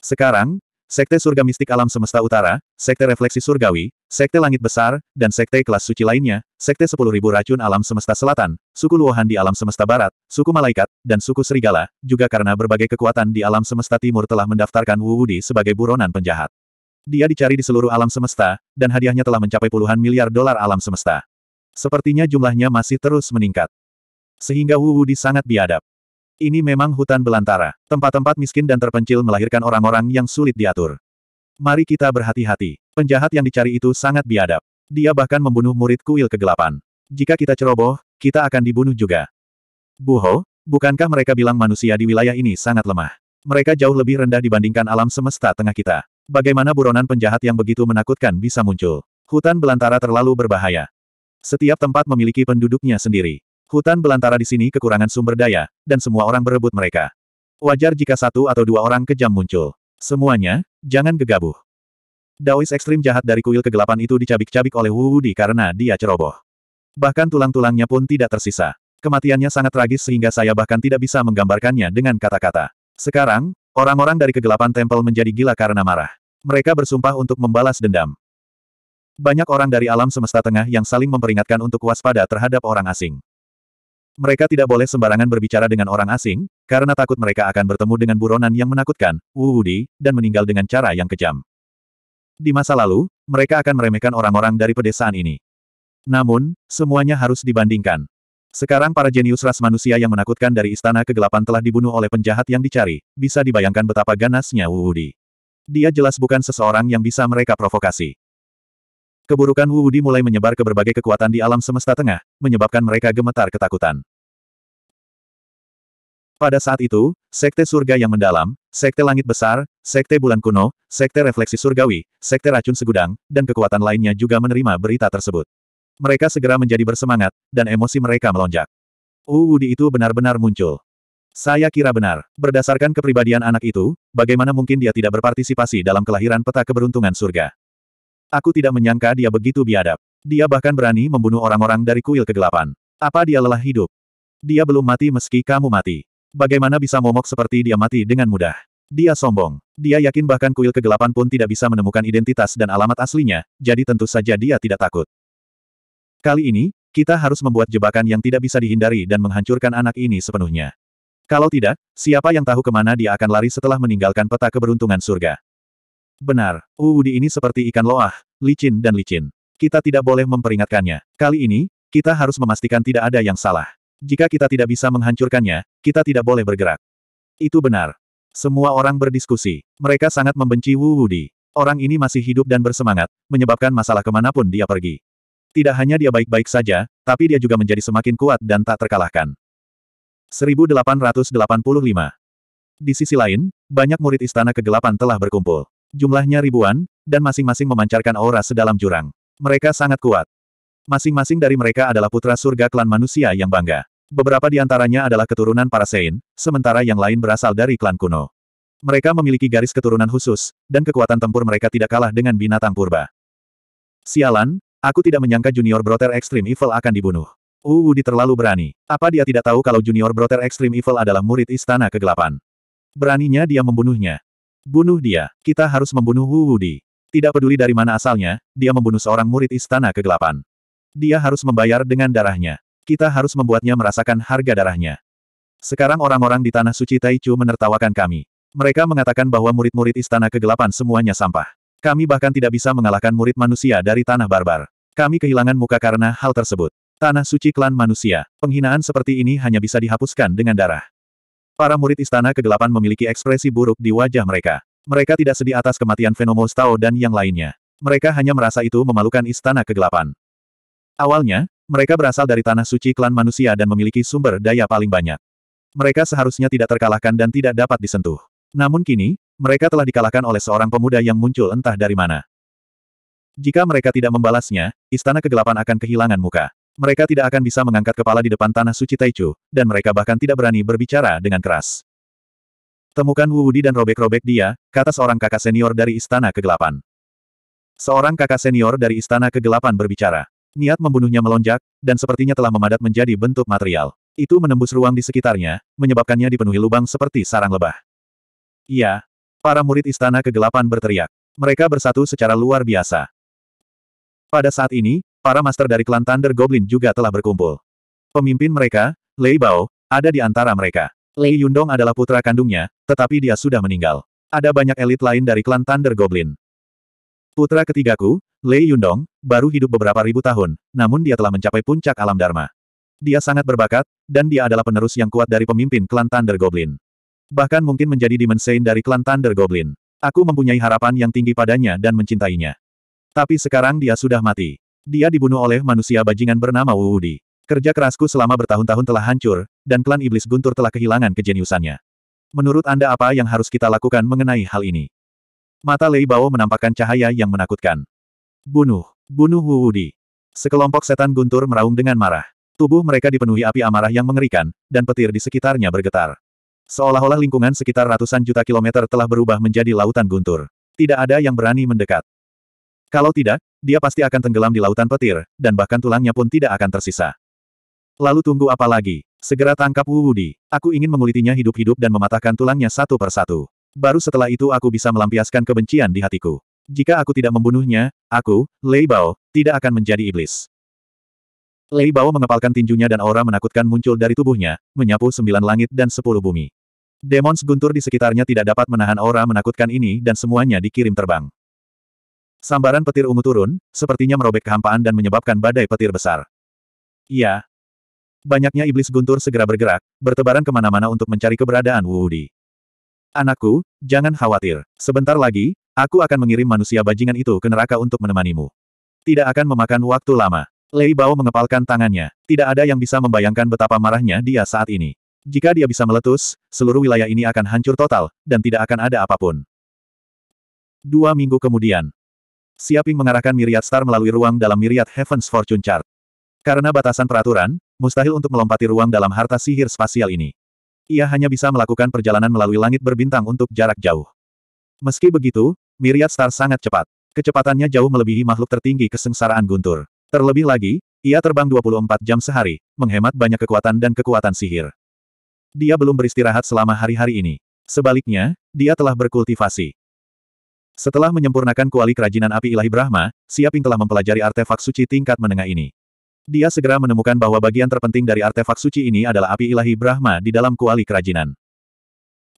[SPEAKER 1] Sekarang, Sekte Surga Mistik Alam Semesta Utara, Sekte Refleksi Surgawi, Sekte Langit Besar, dan Sekte Kelas Suci lainnya, Sekte 10.000 Racun Alam Semesta Selatan, Suku Luohan di Alam Semesta Barat, Suku Malaikat, dan Suku Serigala, juga karena berbagai kekuatan di Alam Semesta Timur telah mendaftarkan Wu Wudi sebagai buronan penjahat. Dia dicari di seluruh alam semesta, dan hadiahnya telah mencapai puluhan miliar dolar alam semesta. Sepertinya jumlahnya masih terus meningkat. Sehingga Wu Wudi sangat biadab. Ini memang hutan belantara. Tempat-tempat miskin dan terpencil melahirkan orang-orang yang sulit diatur. Mari kita berhati-hati. Penjahat yang dicari itu sangat biadab. Dia bahkan membunuh murid kuil kegelapan. Jika kita ceroboh, kita akan dibunuh juga. Buho, bukankah mereka bilang manusia di wilayah ini sangat lemah? Mereka jauh lebih rendah dibandingkan alam semesta tengah kita. Bagaimana buronan penjahat yang begitu menakutkan bisa muncul? Hutan belantara terlalu berbahaya. Setiap tempat memiliki penduduknya sendiri. Hutan belantara di sini kekurangan sumber daya, dan semua orang berebut mereka. Wajar jika satu atau dua orang kejam muncul. Semuanya, jangan gegabah. Daois ekstrim jahat dari kuil kegelapan itu dicabik-cabik oleh Wu Wudi karena dia ceroboh. Bahkan tulang-tulangnya pun tidak tersisa. Kematiannya sangat tragis sehingga saya bahkan tidak bisa menggambarkannya dengan kata-kata. Sekarang, orang-orang dari kegelapan tempel menjadi gila karena marah. Mereka bersumpah untuk membalas dendam. Banyak orang dari alam semesta tengah yang saling memperingatkan untuk waspada terhadap orang asing. Mereka tidak boleh sembarangan berbicara dengan orang asing, karena takut mereka akan bertemu dengan buronan yang menakutkan, Wuudi, dan meninggal dengan cara yang kejam. Di masa lalu, mereka akan meremehkan orang-orang dari pedesaan ini. Namun, semuanya harus dibandingkan. Sekarang para jenius ras manusia yang menakutkan dari istana kegelapan telah dibunuh oleh penjahat yang dicari, bisa dibayangkan betapa ganasnya Wuudi. Dia jelas bukan seseorang yang bisa mereka provokasi. Keburukan Wu Wudi mulai menyebar ke berbagai kekuatan di alam semesta tengah, menyebabkan mereka gemetar ketakutan. Pada saat itu, Sekte Surga yang Mendalam, Sekte Langit Besar, Sekte Bulan Kuno, Sekte Refleksi Surgawi, Sekte Racun Segudang, dan kekuatan lainnya juga menerima berita tersebut. Mereka segera menjadi bersemangat, dan emosi mereka melonjak. Wuudi itu benar-benar muncul. Saya kira benar. Berdasarkan kepribadian anak itu, bagaimana mungkin dia tidak berpartisipasi dalam kelahiran peta keberuntungan surga? Aku tidak menyangka dia begitu biadab. Dia bahkan berani membunuh orang-orang dari kuil kegelapan. Apa dia lelah hidup? Dia belum mati meski kamu mati. Bagaimana bisa momok seperti dia mati dengan mudah? Dia sombong. Dia yakin bahkan kuil kegelapan pun tidak bisa menemukan identitas dan alamat aslinya, jadi tentu saja dia tidak takut. Kali ini, kita harus membuat jebakan yang tidak bisa dihindari dan menghancurkan anak ini sepenuhnya. Kalau tidak, siapa yang tahu kemana dia akan lari setelah meninggalkan peta keberuntungan surga. Benar, Uudi ini seperti ikan loah, licin dan licin. Kita tidak boleh memperingatkannya. Kali ini, kita harus memastikan tidak ada yang salah. Jika kita tidak bisa menghancurkannya, kita tidak boleh bergerak. Itu benar. Semua orang berdiskusi. Mereka sangat membenci Wu Wudi. Orang ini masih hidup dan bersemangat, menyebabkan masalah kemanapun dia pergi. Tidak hanya dia baik-baik saja, tapi dia juga menjadi semakin kuat dan tak terkalahkan. 1885 Di sisi lain, banyak murid istana kegelapan telah berkumpul. Jumlahnya ribuan, dan masing-masing memancarkan aura sedalam jurang. Mereka sangat kuat. Masing-masing dari mereka adalah putra surga klan manusia yang bangga. Beberapa di antaranya adalah keturunan para Sein, sementara yang lain berasal dari klan kuno. Mereka memiliki garis keturunan khusus, dan kekuatan tempur mereka tidak kalah dengan binatang purba. Sialan, aku tidak menyangka Junior Brother Extreme Evil akan dibunuh. Uwu uh, di terlalu berani. Apa dia tidak tahu kalau Junior Brother Extreme Evil adalah murid Istana Kegelapan? Beraninya dia membunuhnya. Bunuh dia, kita harus membunuh Wu Wudi. Tidak peduli dari mana asalnya, dia membunuh seorang murid istana kegelapan. Dia harus membayar dengan darahnya. Kita harus membuatnya merasakan harga darahnya. Sekarang orang-orang di Tanah Suci Taichu menertawakan kami. Mereka mengatakan bahwa murid-murid istana kegelapan semuanya sampah. Kami bahkan tidak bisa mengalahkan murid manusia dari Tanah Barbar. Kami kehilangan muka karena hal tersebut. Tanah Suci Klan Manusia, penghinaan seperti ini hanya bisa dihapuskan dengan darah. Para murid Istana Kegelapan memiliki ekspresi buruk di wajah mereka. Mereka tidak sedih atas kematian Venomous Tao dan yang lainnya. Mereka hanya merasa itu memalukan Istana Kegelapan. Awalnya, mereka berasal dari tanah suci klan manusia dan memiliki sumber daya paling banyak. Mereka seharusnya tidak terkalahkan dan tidak dapat disentuh. Namun kini, mereka telah dikalahkan oleh seorang pemuda yang muncul entah dari mana. Jika mereka tidak membalasnya, Istana Kegelapan akan kehilangan muka. Mereka tidak akan bisa mengangkat kepala di depan tanah suci Taichu, dan mereka bahkan tidak berani berbicara dengan keras. Temukan Wudi dan robek-robek dia, kata seorang kakak senior dari Istana Kegelapan. Seorang kakak senior dari Istana Kegelapan berbicara. Niat membunuhnya melonjak, dan sepertinya telah memadat menjadi bentuk material. Itu menembus ruang di sekitarnya, menyebabkannya dipenuhi lubang seperti sarang lebah. Iya. Para murid Istana Kegelapan berteriak. Mereka bersatu secara luar biasa. Pada saat ini, Para master dari klan Thunder Goblin juga telah berkumpul. Pemimpin mereka, Lei Bao, ada di antara mereka. Lei Yundong adalah putra kandungnya, tetapi dia sudah meninggal. Ada banyak elit lain dari klan Thunder Goblin. Putra ketigaku, Lei Yundong, baru hidup beberapa ribu tahun, namun dia telah mencapai puncak alam Dharma. Dia sangat berbakat, dan dia adalah penerus yang kuat dari pemimpin klan Thunder Goblin. Bahkan mungkin menjadi Demon Saint dari klan Thunder Goblin. Aku mempunyai harapan yang tinggi padanya dan mencintainya. Tapi sekarang dia sudah mati. Dia dibunuh oleh manusia bajingan bernama Wuudi. Kerja kerasku selama bertahun-tahun telah hancur, dan klan iblis guntur telah kehilangan kejeniusannya. Menurut Anda apa yang harus kita lakukan mengenai hal ini? Mata Lei Bao menampakkan cahaya yang menakutkan. Bunuh, bunuh Wuudi. Sekelompok setan guntur meraung dengan marah. Tubuh mereka dipenuhi api amarah yang mengerikan, dan petir di sekitarnya bergetar. Seolah-olah lingkungan sekitar ratusan juta kilometer telah berubah menjadi lautan guntur. Tidak ada yang berani mendekat. Kalau tidak, dia pasti akan tenggelam di lautan petir, dan bahkan tulangnya pun tidak akan tersisa. Lalu tunggu apa lagi? Segera tangkap Wu Wudi. Aku ingin mengulitinya hidup-hidup dan mematahkan tulangnya satu persatu. Baru setelah itu aku bisa melampiaskan kebencian di hatiku. Jika aku tidak membunuhnya, aku, Lei Bao, tidak akan menjadi iblis. Lei Bao mengepalkan tinjunya dan aura menakutkan muncul dari tubuhnya, menyapu sembilan langit dan sepuluh bumi. Demons guntur di sekitarnya tidak dapat menahan aura menakutkan ini dan semuanya dikirim terbang. Sambaran petir ungu turun, sepertinya merobek kehampaan dan menyebabkan badai petir besar. Iya. Banyaknya iblis guntur segera bergerak, bertebaran kemana-mana untuk mencari keberadaan Wudi. Anakku, jangan khawatir. Sebentar lagi, aku akan mengirim manusia bajingan itu ke neraka untuk menemanimu. Tidak akan memakan waktu lama. Lei Bao mengepalkan tangannya. Tidak ada yang bisa membayangkan betapa marahnya dia saat ini. Jika dia bisa meletus, seluruh wilayah ini akan hancur total, dan tidak akan ada apapun. Dua minggu kemudian, Siaping mengarahkan Myriad Star melalui ruang dalam Myriad Heaven's Fortune Chart. Karena batasan peraturan, mustahil untuk melompati ruang dalam harta sihir spasial ini. Ia hanya bisa melakukan perjalanan melalui langit berbintang untuk jarak jauh. Meski begitu, Myriad Star sangat cepat. Kecepatannya jauh melebihi makhluk tertinggi kesengsaraan guntur. Terlebih lagi, ia terbang 24 jam sehari, menghemat banyak kekuatan dan kekuatan sihir. Dia belum beristirahat selama hari-hari ini. Sebaliknya, dia telah berkultivasi. Setelah menyempurnakan kuali kerajinan api ilahi Brahma, Siaping telah mempelajari artefak suci tingkat menengah ini. Dia segera menemukan bahwa bagian terpenting dari artefak suci ini adalah api ilahi Brahma di dalam kuali kerajinan.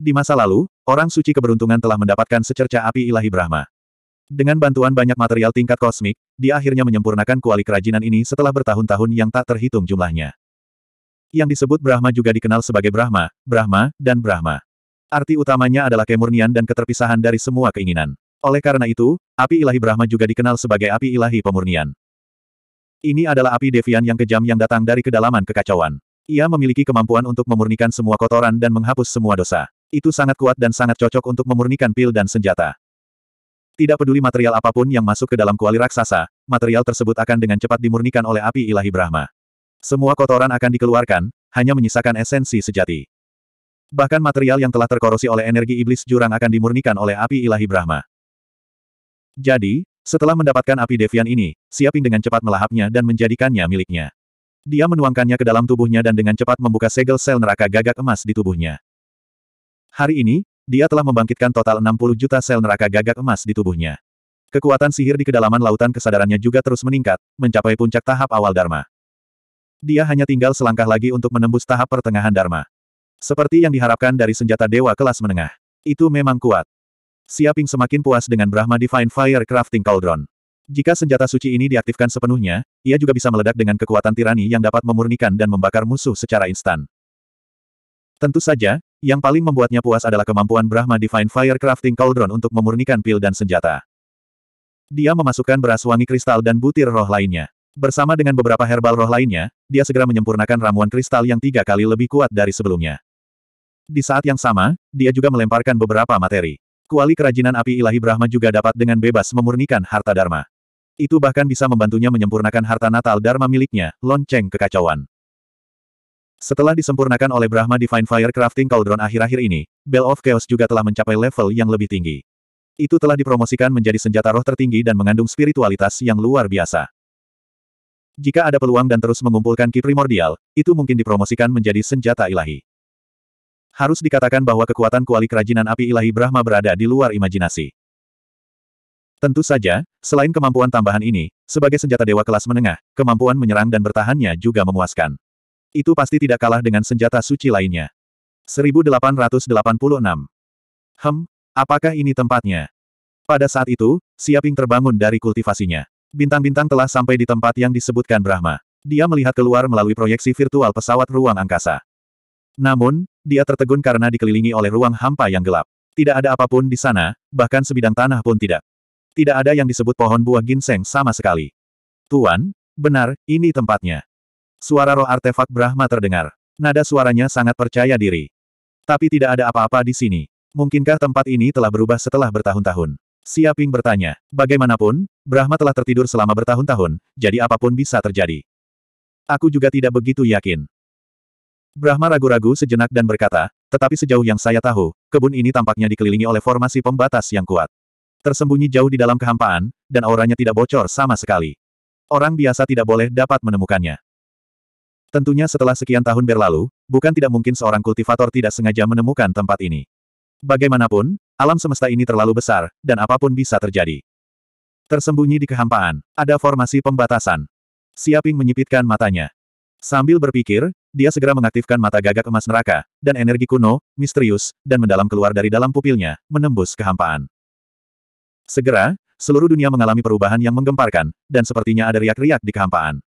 [SPEAKER 1] Di masa lalu, orang suci keberuntungan telah mendapatkan secerca api ilahi Brahma. Dengan bantuan banyak material tingkat kosmik, dia akhirnya menyempurnakan kuali kerajinan ini setelah bertahun-tahun yang tak terhitung jumlahnya. Yang disebut Brahma juga dikenal sebagai Brahma, Brahma, dan Brahma. Arti utamanya adalah kemurnian dan keterpisahan dari semua keinginan. Oleh karena itu, api ilahi Brahma juga dikenal sebagai api ilahi pemurnian. Ini adalah api devian yang kejam yang datang dari kedalaman kekacauan. Ia memiliki kemampuan untuk memurnikan semua kotoran dan menghapus semua dosa. Itu sangat kuat dan sangat cocok untuk memurnikan pil dan senjata. Tidak peduli material apapun yang masuk ke dalam kuali raksasa, material tersebut akan dengan cepat dimurnikan oleh api ilahi Brahma. Semua kotoran akan dikeluarkan, hanya menyisakan esensi sejati. Bahkan material yang telah terkorosi oleh energi iblis jurang akan dimurnikan oleh api ilahi Brahma. Jadi, setelah mendapatkan api Devian ini, Siaping dengan cepat melahapnya dan menjadikannya miliknya. Dia menuangkannya ke dalam tubuhnya dan dengan cepat membuka segel sel neraka gagak emas di tubuhnya. Hari ini, dia telah membangkitkan total 60 juta sel neraka gagak emas di tubuhnya. Kekuatan sihir di kedalaman lautan kesadarannya juga terus meningkat, mencapai puncak tahap awal Dharma. Dia hanya tinggal selangkah lagi untuk menembus tahap pertengahan Dharma. Seperti yang diharapkan dari senjata dewa kelas menengah. Itu memang kuat. Siaping semakin puas dengan Brahma Divine Fire Crafting Cauldron. Jika senjata suci ini diaktifkan sepenuhnya, ia juga bisa meledak dengan kekuatan tirani yang dapat memurnikan dan membakar musuh secara instan. Tentu saja, yang paling membuatnya puas adalah kemampuan Brahma Divine Fire Crafting Cauldron untuk memurnikan pil dan senjata. Dia memasukkan beras wangi kristal dan butir roh lainnya. Bersama dengan beberapa herbal roh lainnya, dia segera menyempurnakan ramuan kristal yang tiga kali lebih kuat dari sebelumnya. Di saat yang sama, dia juga melemparkan beberapa materi. Kuali kerajinan api ilahi Brahma juga dapat dengan bebas memurnikan harta Dharma. Itu bahkan bisa membantunya menyempurnakan harta natal Dharma miliknya, lonceng kekacauan. Setelah disempurnakan oleh Brahma Divine Fire Crafting Cauldron akhir-akhir ini, Bell of Chaos juga telah mencapai level yang lebih tinggi. Itu telah dipromosikan menjadi senjata roh tertinggi dan mengandung spiritualitas yang luar biasa. Jika ada peluang dan terus mengumpulkan ki primordial, itu mungkin dipromosikan menjadi senjata ilahi. Harus dikatakan bahwa kekuatan kuali kerajinan api ilahi Brahma berada di luar imajinasi. Tentu saja, selain kemampuan tambahan ini, sebagai senjata dewa kelas menengah, kemampuan menyerang dan bertahannya juga memuaskan. Itu pasti tidak kalah dengan senjata suci lainnya. 1886. Hem, apakah ini tempatnya? Pada saat itu, Siaping terbangun dari kultivasinya. Bintang-bintang telah sampai di tempat yang disebutkan Brahma. Dia melihat keluar melalui proyeksi virtual pesawat ruang angkasa. Namun, dia tertegun karena dikelilingi oleh ruang hampa yang gelap. Tidak ada apapun di sana, bahkan sebidang tanah pun tidak. Tidak ada yang disebut pohon buah ginseng sama sekali. Tuan, benar, ini tempatnya. Suara roh artefak Brahma terdengar. Nada suaranya sangat percaya diri. Tapi tidak ada apa-apa di sini. Mungkinkah tempat ini telah berubah setelah bertahun-tahun? Siaping bertanya. Bagaimanapun, Brahma telah tertidur selama bertahun-tahun, jadi apapun bisa terjadi. Aku juga tidak begitu yakin. Brahma ragu-ragu sejenak dan berkata, tetapi sejauh yang saya tahu, kebun ini tampaknya dikelilingi oleh formasi pembatas yang kuat. Tersembunyi jauh di dalam kehampaan, dan auranya tidak bocor sama sekali. Orang biasa tidak boleh dapat menemukannya. Tentunya setelah sekian tahun berlalu, bukan tidak mungkin seorang kultivator tidak sengaja menemukan tempat ini. Bagaimanapun, alam semesta ini terlalu besar, dan apapun bisa terjadi. Tersembunyi di kehampaan, ada formasi pembatasan. Siaping menyipitkan matanya. Sambil berpikir, dia segera mengaktifkan mata gagak emas neraka, dan energi kuno, misterius, dan mendalam keluar dari dalam pupilnya, menembus kehampaan. Segera, seluruh dunia mengalami perubahan yang menggemparkan, dan sepertinya ada riak-riak di kehampaan.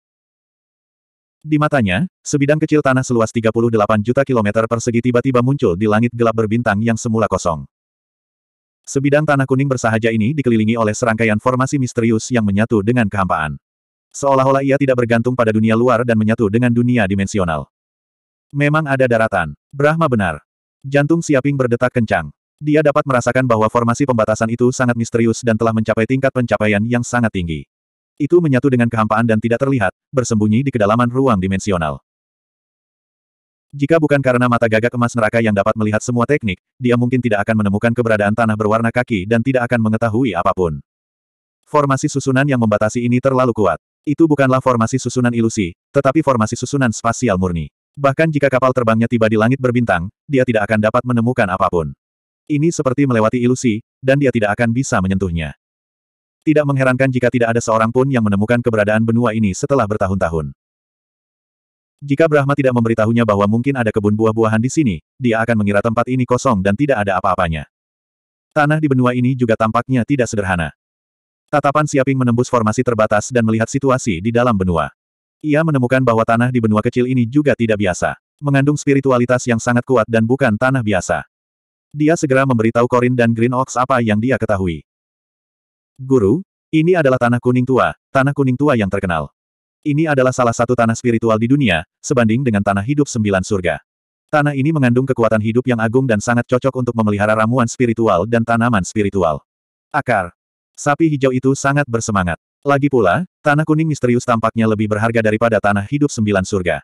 [SPEAKER 1] Di matanya, sebidang kecil tanah seluas 38 juta kilometer persegi tiba-tiba muncul di langit gelap berbintang yang semula kosong. Sebidang tanah kuning bersahaja ini dikelilingi oleh serangkaian formasi misterius yang menyatu dengan kehampaan. Seolah-olah ia tidak bergantung pada dunia luar dan menyatu dengan dunia dimensional. Memang ada daratan. Brahma benar. Jantung Siaping berdetak kencang. Dia dapat merasakan bahwa formasi pembatasan itu sangat misterius dan telah mencapai tingkat pencapaian yang sangat tinggi. Itu menyatu dengan kehampaan dan tidak terlihat, bersembunyi di kedalaman ruang dimensional. Jika bukan karena mata gagak emas neraka yang dapat melihat semua teknik, dia mungkin tidak akan menemukan keberadaan tanah berwarna kaki dan tidak akan mengetahui apapun. Formasi susunan yang membatasi ini terlalu kuat. Itu bukanlah formasi susunan ilusi, tetapi formasi susunan spasial murni. Bahkan jika kapal terbangnya tiba di langit berbintang, dia tidak akan dapat menemukan apapun. Ini seperti melewati ilusi, dan dia tidak akan bisa menyentuhnya. Tidak mengherankan jika tidak ada seorang pun yang menemukan keberadaan benua ini setelah bertahun-tahun. Jika Brahma tidak memberitahunya bahwa mungkin ada kebun buah-buahan di sini, dia akan mengira tempat ini kosong dan tidak ada apa-apanya. Tanah di benua ini juga tampaknya tidak sederhana. Tatapan Siaping menembus formasi terbatas dan melihat situasi di dalam benua. Ia menemukan bahwa tanah di benua kecil ini juga tidak biasa. Mengandung spiritualitas yang sangat kuat dan bukan tanah biasa. Dia segera memberitahu Corin dan Green Ox apa yang dia ketahui. Guru, ini adalah tanah kuning tua, tanah kuning tua yang terkenal. Ini adalah salah satu tanah spiritual di dunia, sebanding dengan tanah hidup sembilan surga. Tanah ini mengandung kekuatan hidup yang agung dan sangat cocok untuk memelihara ramuan spiritual dan tanaman spiritual. Akar. Sapi hijau itu sangat bersemangat. Lagi pula, tanah kuning misterius tampaknya lebih berharga daripada tanah hidup sembilan surga.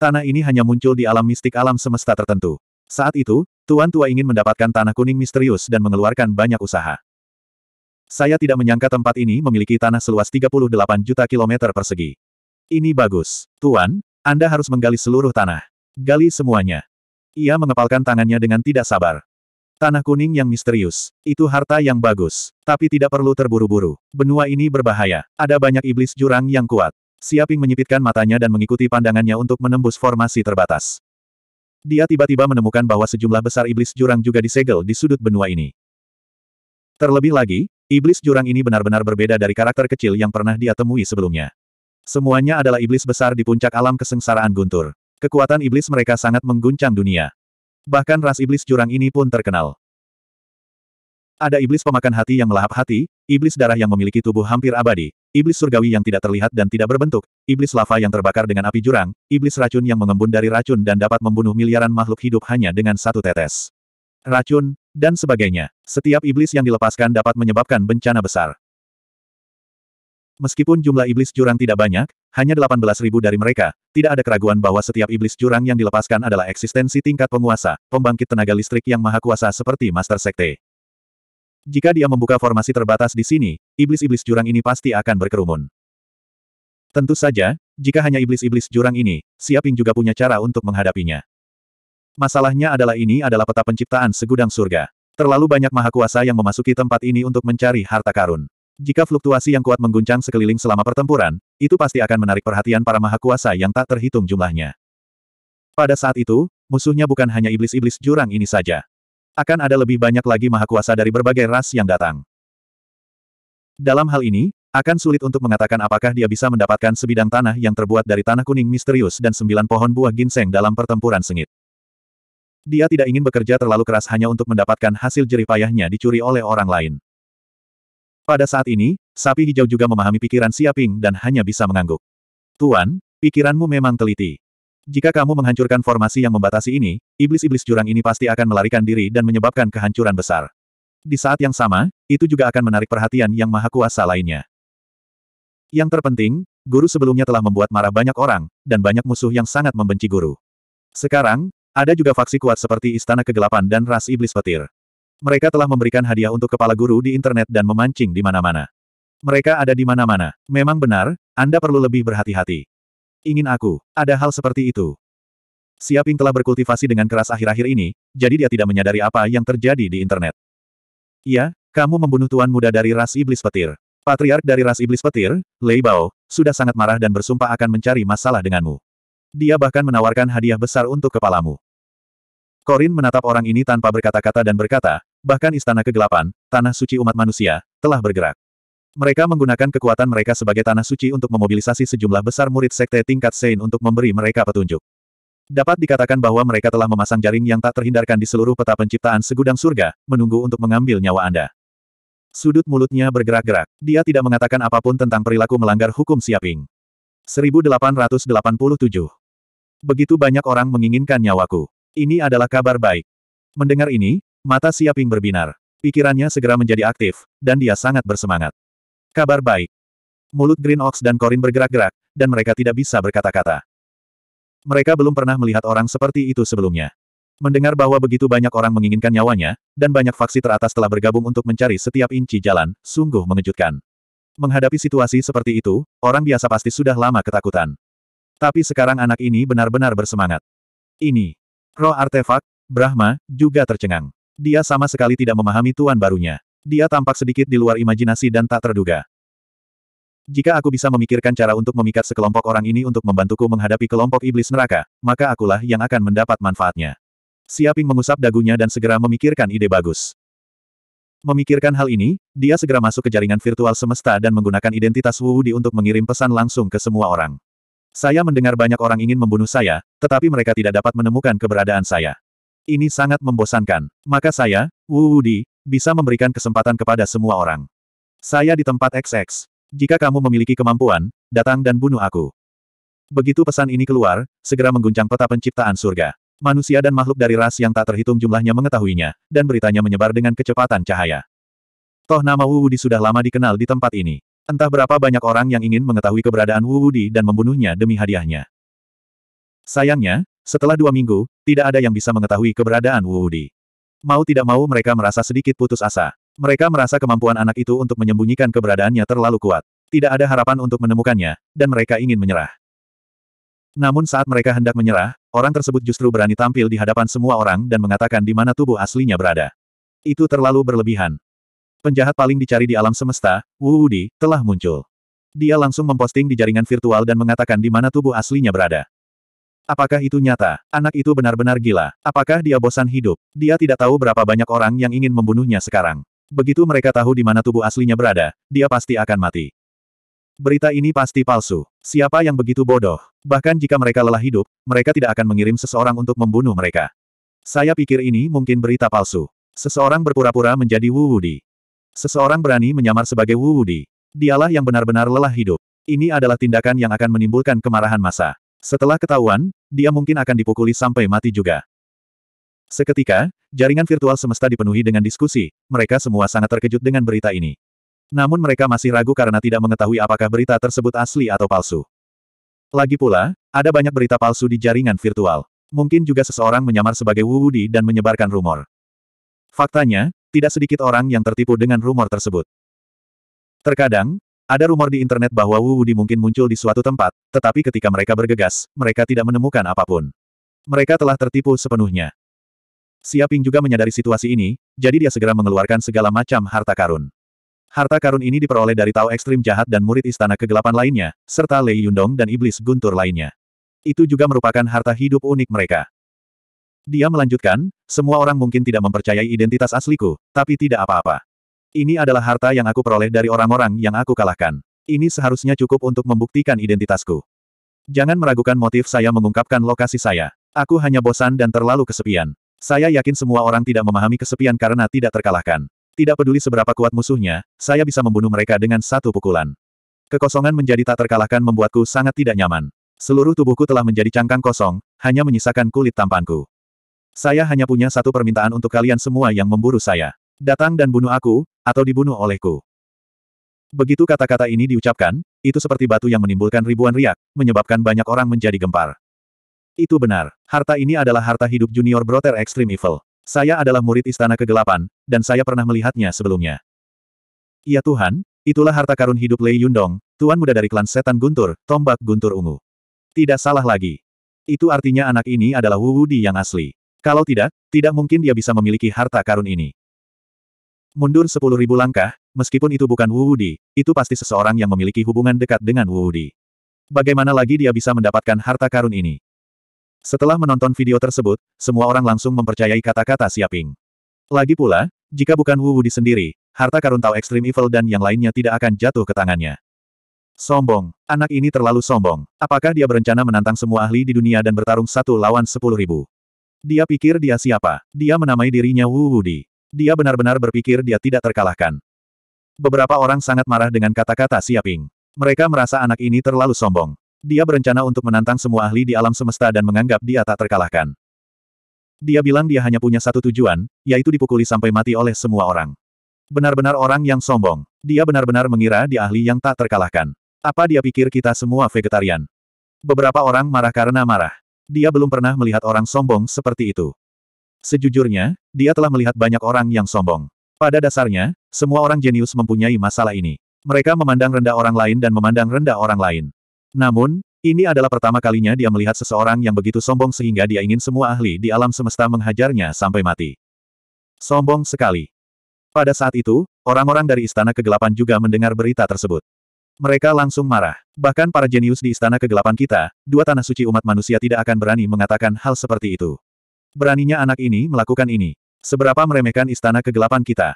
[SPEAKER 1] Tanah ini hanya muncul di alam mistik alam semesta tertentu. Saat itu, Tuan Tua ingin mendapatkan tanah kuning misterius dan mengeluarkan banyak usaha. Saya tidak menyangka tempat ini memiliki tanah seluas 38 juta kilometer persegi. Ini bagus. Tuan, Anda harus menggali seluruh tanah. Gali semuanya. Ia mengepalkan tangannya dengan tidak sabar. Tanah kuning yang misterius. Itu harta yang bagus. Tapi tidak perlu terburu-buru. Benua ini berbahaya. Ada banyak iblis jurang yang kuat. Siaping menyipitkan matanya dan mengikuti pandangannya untuk menembus formasi terbatas. Dia tiba-tiba menemukan bahwa sejumlah besar iblis jurang juga disegel di sudut benua ini. Terlebih lagi, iblis jurang ini benar-benar berbeda dari karakter kecil yang pernah dia temui sebelumnya. Semuanya adalah iblis besar di puncak alam kesengsaraan guntur. Kekuatan iblis mereka sangat mengguncang dunia. Bahkan ras iblis jurang ini pun terkenal. Ada iblis pemakan hati yang melahap hati, iblis darah yang memiliki tubuh hampir abadi, iblis surgawi yang tidak terlihat dan tidak berbentuk, iblis lava yang terbakar dengan api jurang, iblis racun yang mengembun dari racun dan dapat membunuh miliaran makhluk hidup hanya dengan satu tetes. Racun, dan sebagainya. Setiap iblis yang dilepaskan dapat menyebabkan bencana besar. Meskipun jumlah iblis jurang tidak banyak, hanya 18.000 dari mereka, tidak ada keraguan bahwa setiap iblis jurang yang dilepaskan adalah eksistensi tingkat penguasa, pembangkit tenaga listrik yang maha kuasa seperti Master Sekte. Jika dia membuka formasi terbatas di sini, iblis-iblis jurang ini pasti akan berkerumun. Tentu saja, jika hanya iblis-iblis jurang ini, Siaping juga punya cara untuk menghadapinya. Masalahnya adalah ini adalah peta penciptaan segudang surga. Terlalu banyak maha kuasa yang memasuki tempat ini untuk mencari harta karun. Jika fluktuasi yang kuat mengguncang sekeliling selama pertempuran, itu pasti akan menarik perhatian para maha kuasa yang tak terhitung jumlahnya. Pada saat itu, musuhnya bukan hanya iblis-iblis jurang ini saja. Akan ada lebih banyak lagi maha kuasa dari berbagai ras yang datang. Dalam hal ini, akan sulit untuk mengatakan apakah dia bisa mendapatkan sebidang tanah yang terbuat dari tanah kuning misterius dan sembilan pohon buah ginseng dalam pertempuran sengit. Dia tidak ingin bekerja terlalu keras hanya untuk mendapatkan hasil jerih payahnya dicuri oleh orang lain. Pada saat ini, sapi hijau juga memahami pikiran Siaping dan hanya bisa mengangguk. Tuan, pikiranmu memang teliti. Jika kamu menghancurkan formasi yang membatasi ini, iblis-iblis jurang ini pasti akan melarikan diri dan menyebabkan kehancuran besar. Di saat yang sama, itu juga akan menarik perhatian yang maha kuasa lainnya. Yang terpenting, guru sebelumnya telah membuat marah banyak orang, dan banyak musuh yang sangat membenci guru. Sekarang, ada juga faksi kuat seperti Istana Kegelapan dan Ras Iblis Petir. Mereka telah memberikan hadiah untuk kepala guru di internet dan memancing di mana-mana. Mereka ada di mana-mana. Memang benar, Anda perlu lebih berhati-hati. Ingin aku, ada hal seperti itu. Siaping telah berkultivasi dengan keras akhir-akhir ini, jadi dia tidak menyadari apa yang terjadi di internet. Iya, kamu membunuh tuan muda dari ras iblis petir. Patriark dari ras iblis petir, Lei Bao, sudah sangat marah dan bersumpah akan mencari masalah denganmu. Dia bahkan menawarkan hadiah besar untuk kepalamu. Korin menatap orang ini tanpa berkata-kata dan berkata, Bahkan istana kegelapan, tanah suci umat manusia, telah bergerak. Mereka menggunakan kekuatan mereka sebagai tanah suci untuk memobilisasi sejumlah besar murid sekte tingkat Sein untuk memberi mereka petunjuk. Dapat dikatakan bahwa mereka telah memasang jaring yang tak terhindarkan di seluruh peta penciptaan segudang surga, menunggu untuk mengambil nyawa Anda. Sudut mulutnya bergerak-gerak. Dia tidak mengatakan apapun tentang perilaku melanggar hukum Siaping. 1887. Begitu banyak orang menginginkan nyawaku. Ini adalah kabar baik. Mendengar ini, Mata Siaping berbinar. Pikirannya segera menjadi aktif, dan dia sangat bersemangat. Kabar baik. Mulut Green Ox dan Corin bergerak-gerak, dan mereka tidak bisa berkata-kata. Mereka belum pernah melihat orang seperti itu sebelumnya. Mendengar bahwa begitu banyak orang menginginkan nyawanya, dan banyak faksi teratas telah bergabung untuk mencari setiap inci jalan, sungguh mengejutkan. Menghadapi situasi seperti itu, orang biasa pasti sudah lama ketakutan. Tapi sekarang anak ini benar-benar bersemangat. Ini. Roh artefak, Brahma, juga tercengang. Dia sama sekali tidak memahami tuan barunya. Dia tampak sedikit di luar imajinasi dan tak terduga. Jika aku bisa memikirkan cara untuk memikat sekelompok orang ini untuk membantuku menghadapi kelompok iblis neraka, maka akulah yang akan mendapat manfaatnya. Siaping mengusap dagunya dan segera memikirkan ide bagus. Memikirkan hal ini, dia segera masuk ke jaringan virtual semesta dan menggunakan identitas Wu Di untuk mengirim pesan langsung ke semua orang. Saya mendengar banyak orang ingin membunuh saya, tetapi mereka tidak dapat menemukan keberadaan saya. Ini sangat membosankan. Maka saya, Wu Wudi, bisa memberikan kesempatan kepada semua orang. Saya di tempat XX. Jika kamu memiliki kemampuan, datang dan bunuh aku. Begitu pesan ini keluar, segera mengguncang peta penciptaan surga. Manusia dan makhluk dari ras yang tak terhitung jumlahnya mengetahuinya, dan beritanya menyebar dengan kecepatan cahaya. Toh nama Wu Wudi sudah lama dikenal di tempat ini. Entah berapa banyak orang yang ingin mengetahui keberadaan Wu Wudi dan membunuhnya demi hadiahnya. Sayangnya, setelah dua minggu, tidak ada yang bisa mengetahui keberadaan Wu Mau tidak mau mereka merasa sedikit putus asa. Mereka merasa kemampuan anak itu untuk menyembunyikan keberadaannya terlalu kuat. Tidak ada harapan untuk menemukannya, dan mereka ingin menyerah. Namun saat mereka hendak menyerah, orang tersebut justru berani tampil di hadapan semua orang dan mengatakan di mana tubuh aslinya berada. Itu terlalu berlebihan. Penjahat paling dicari di alam semesta, Wu Wudi, telah muncul. Dia langsung memposting di jaringan virtual dan mengatakan di mana tubuh aslinya berada. Apakah itu nyata? Anak itu benar-benar gila. Apakah dia bosan hidup? Dia tidak tahu berapa banyak orang yang ingin membunuhnya sekarang. Begitu mereka tahu di mana tubuh aslinya berada, dia pasti akan mati. Berita ini pasti palsu. Siapa yang begitu bodoh? Bahkan jika mereka lelah hidup, mereka tidak akan mengirim seseorang untuk membunuh mereka. Saya pikir ini mungkin berita palsu. Seseorang berpura-pura menjadi Wu Wudi. Seseorang berani menyamar sebagai Wu Wudi. Dialah yang benar-benar lelah hidup. Ini adalah tindakan yang akan menimbulkan kemarahan massa. Setelah ketahuan, dia mungkin akan dipukuli sampai mati juga. Seketika, jaringan virtual semesta dipenuhi dengan diskusi, mereka semua sangat terkejut dengan berita ini. Namun mereka masih ragu karena tidak mengetahui apakah berita tersebut asli atau palsu. Lagi pula, ada banyak berita palsu di jaringan virtual. Mungkin juga seseorang menyamar sebagai Wu Wudi dan menyebarkan rumor. Faktanya, tidak sedikit orang yang tertipu dengan rumor tersebut. Terkadang, ada rumor di internet bahwa Wu Wudi mungkin muncul di suatu tempat, tetapi ketika mereka bergegas, mereka tidak menemukan apapun. Mereka telah tertipu sepenuhnya. Siaping juga menyadari situasi ini, jadi dia segera mengeluarkan segala macam harta karun. Harta karun ini diperoleh dari Tao Ekstrim Jahat dan murid Istana Kegelapan lainnya, serta Lei Yundong dan Iblis Guntur lainnya. Itu juga merupakan harta hidup unik mereka. Dia melanjutkan, semua orang mungkin tidak mempercayai identitas asliku, tapi tidak apa-apa. Ini adalah harta yang aku peroleh dari orang-orang yang aku kalahkan. Ini seharusnya cukup untuk membuktikan identitasku. Jangan meragukan motif saya mengungkapkan lokasi saya. Aku hanya bosan dan terlalu kesepian. Saya yakin semua orang tidak memahami kesepian karena tidak terkalahkan. Tidak peduli seberapa kuat musuhnya, saya bisa membunuh mereka dengan satu pukulan. Kekosongan menjadi tak terkalahkan membuatku sangat tidak nyaman. Seluruh tubuhku telah menjadi cangkang kosong, hanya menyisakan kulit tampanku. Saya hanya punya satu permintaan untuk kalian semua yang memburu saya. Datang dan bunuh aku, atau dibunuh olehku. Begitu kata-kata ini diucapkan, itu seperti batu yang menimbulkan ribuan riak, menyebabkan banyak orang menjadi gempar. Itu benar, harta ini adalah harta hidup junior Brother Extreme Evil. Saya adalah murid Istana Kegelapan, dan saya pernah melihatnya sebelumnya. Ya Tuhan, itulah harta karun hidup Lei Yundong, tuan muda dari klan setan guntur, tombak guntur ungu. Tidak salah lagi. Itu artinya anak ini adalah Wu Wudi yang asli. Kalau tidak, tidak mungkin dia bisa memiliki harta karun ini. Mundur sepuluh ribu langkah, meskipun itu bukan Wu Wudi, itu pasti seseorang yang memiliki hubungan dekat dengan Wu Wudi. Bagaimana lagi dia bisa mendapatkan harta karun ini? Setelah menonton video tersebut, semua orang langsung mempercayai kata-kata Siaping. Lagi pula, jika bukan Wu Wudi sendiri, harta karun Tao Extreme Evil dan yang lainnya tidak akan jatuh ke tangannya. Sombong. Anak ini terlalu sombong. Apakah dia berencana menantang semua ahli di dunia dan bertarung satu lawan sepuluh ribu? Dia pikir dia siapa? Dia menamai dirinya Wu Wudi. Dia benar-benar berpikir dia tidak terkalahkan. Beberapa orang sangat marah dengan kata-kata Siaping. Mereka merasa anak ini terlalu sombong. Dia berencana untuk menantang semua ahli di alam semesta dan menganggap dia tak terkalahkan. Dia bilang dia hanya punya satu tujuan, yaitu dipukuli sampai mati oleh semua orang. Benar-benar orang yang sombong. Dia benar-benar mengira dia ahli yang tak terkalahkan. Apa dia pikir kita semua vegetarian? Beberapa orang marah karena marah. Dia belum pernah melihat orang sombong seperti itu. Sejujurnya, dia telah melihat banyak orang yang sombong. Pada dasarnya, semua orang jenius mempunyai masalah ini. Mereka memandang rendah orang lain dan memandang rendah orang lain. Namun, ini adalah pertama kalinya dia melihat seseorang yang begitu sombong sehingga dia ingin semua ahli di alam semesta menghajarnya sampai mati. Sombong sekali. Pada saat itu, orang-orang dari Istana Kegelapan juga mendengar berita tersebut. Mereka langsung marah. Bahkan para jenius di Istana Kegelapan kita, dua tanah suci umat manusia tidak akan berani mengatakan hal seperti itu. Beraninya anak ini melakukan ini. Seberapa meremehkan istana kegelapan kita.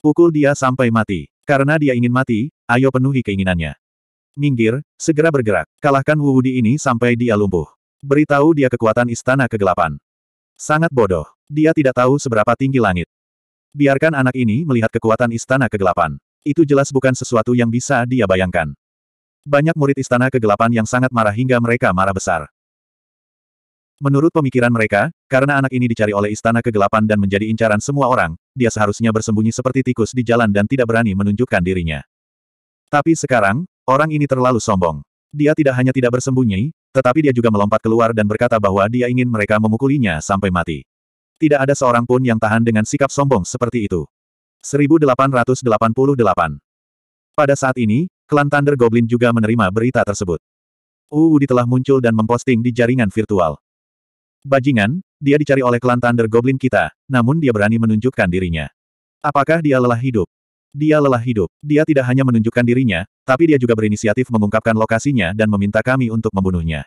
[SPEAKER 1] Pukul dia sampai mati. Karena dia ingin mati, ayo penuhi keinginannya. Minggir, segera bergerak. Kalahkan Wu Wudi ini sampai dia lumpuh. Beritahu dia kekuatan istana kegelapan. Sangat bodoh. Dia tidak tahu seberapa tinggi langit. Biarkan anak ini melihat kekuatan istana kegelapan. Itu jelas bukan sesuatu yang bisa dia bayangkan. Banyak murid istana kegelapan yang sangat marah hingga mereka marah besar. Menurut pemikiran mereka, karena anak ini dicari oleh istana kegelapan dan menjadi incaran semua orang, dia seharusnya bersembunyi seperti tikus di jalan dan tidak berani menunjukkan dirinya. Tapi sekarang, orang ini terlalu sombong. Dia tidak hanya tidak bersembunyi, tetapi dia juga melompat keluar dan berkata bahwa dia ingin mereka memukulinya sampai mati. Tidak ada seorang pun yang tahan dengan sikap sombong seperti itu. 1888 Pada saat ini, klan Thunder Goblin juga menerima berita tersebut. Uudi telah muncul dan memposting di jaringan virtual. Bajingan, dia dicari oleh klan Thunder Goblin kita, namun dia berani menunjukkan dirinya. Apakah dia lelah hidup? Dia lelah hidup. Dia tidak hanya menunjukkan dirinya, tapi dia juga berinisiatif mengungkapkan lokasinya dan meminta kami untuk membunuhnya.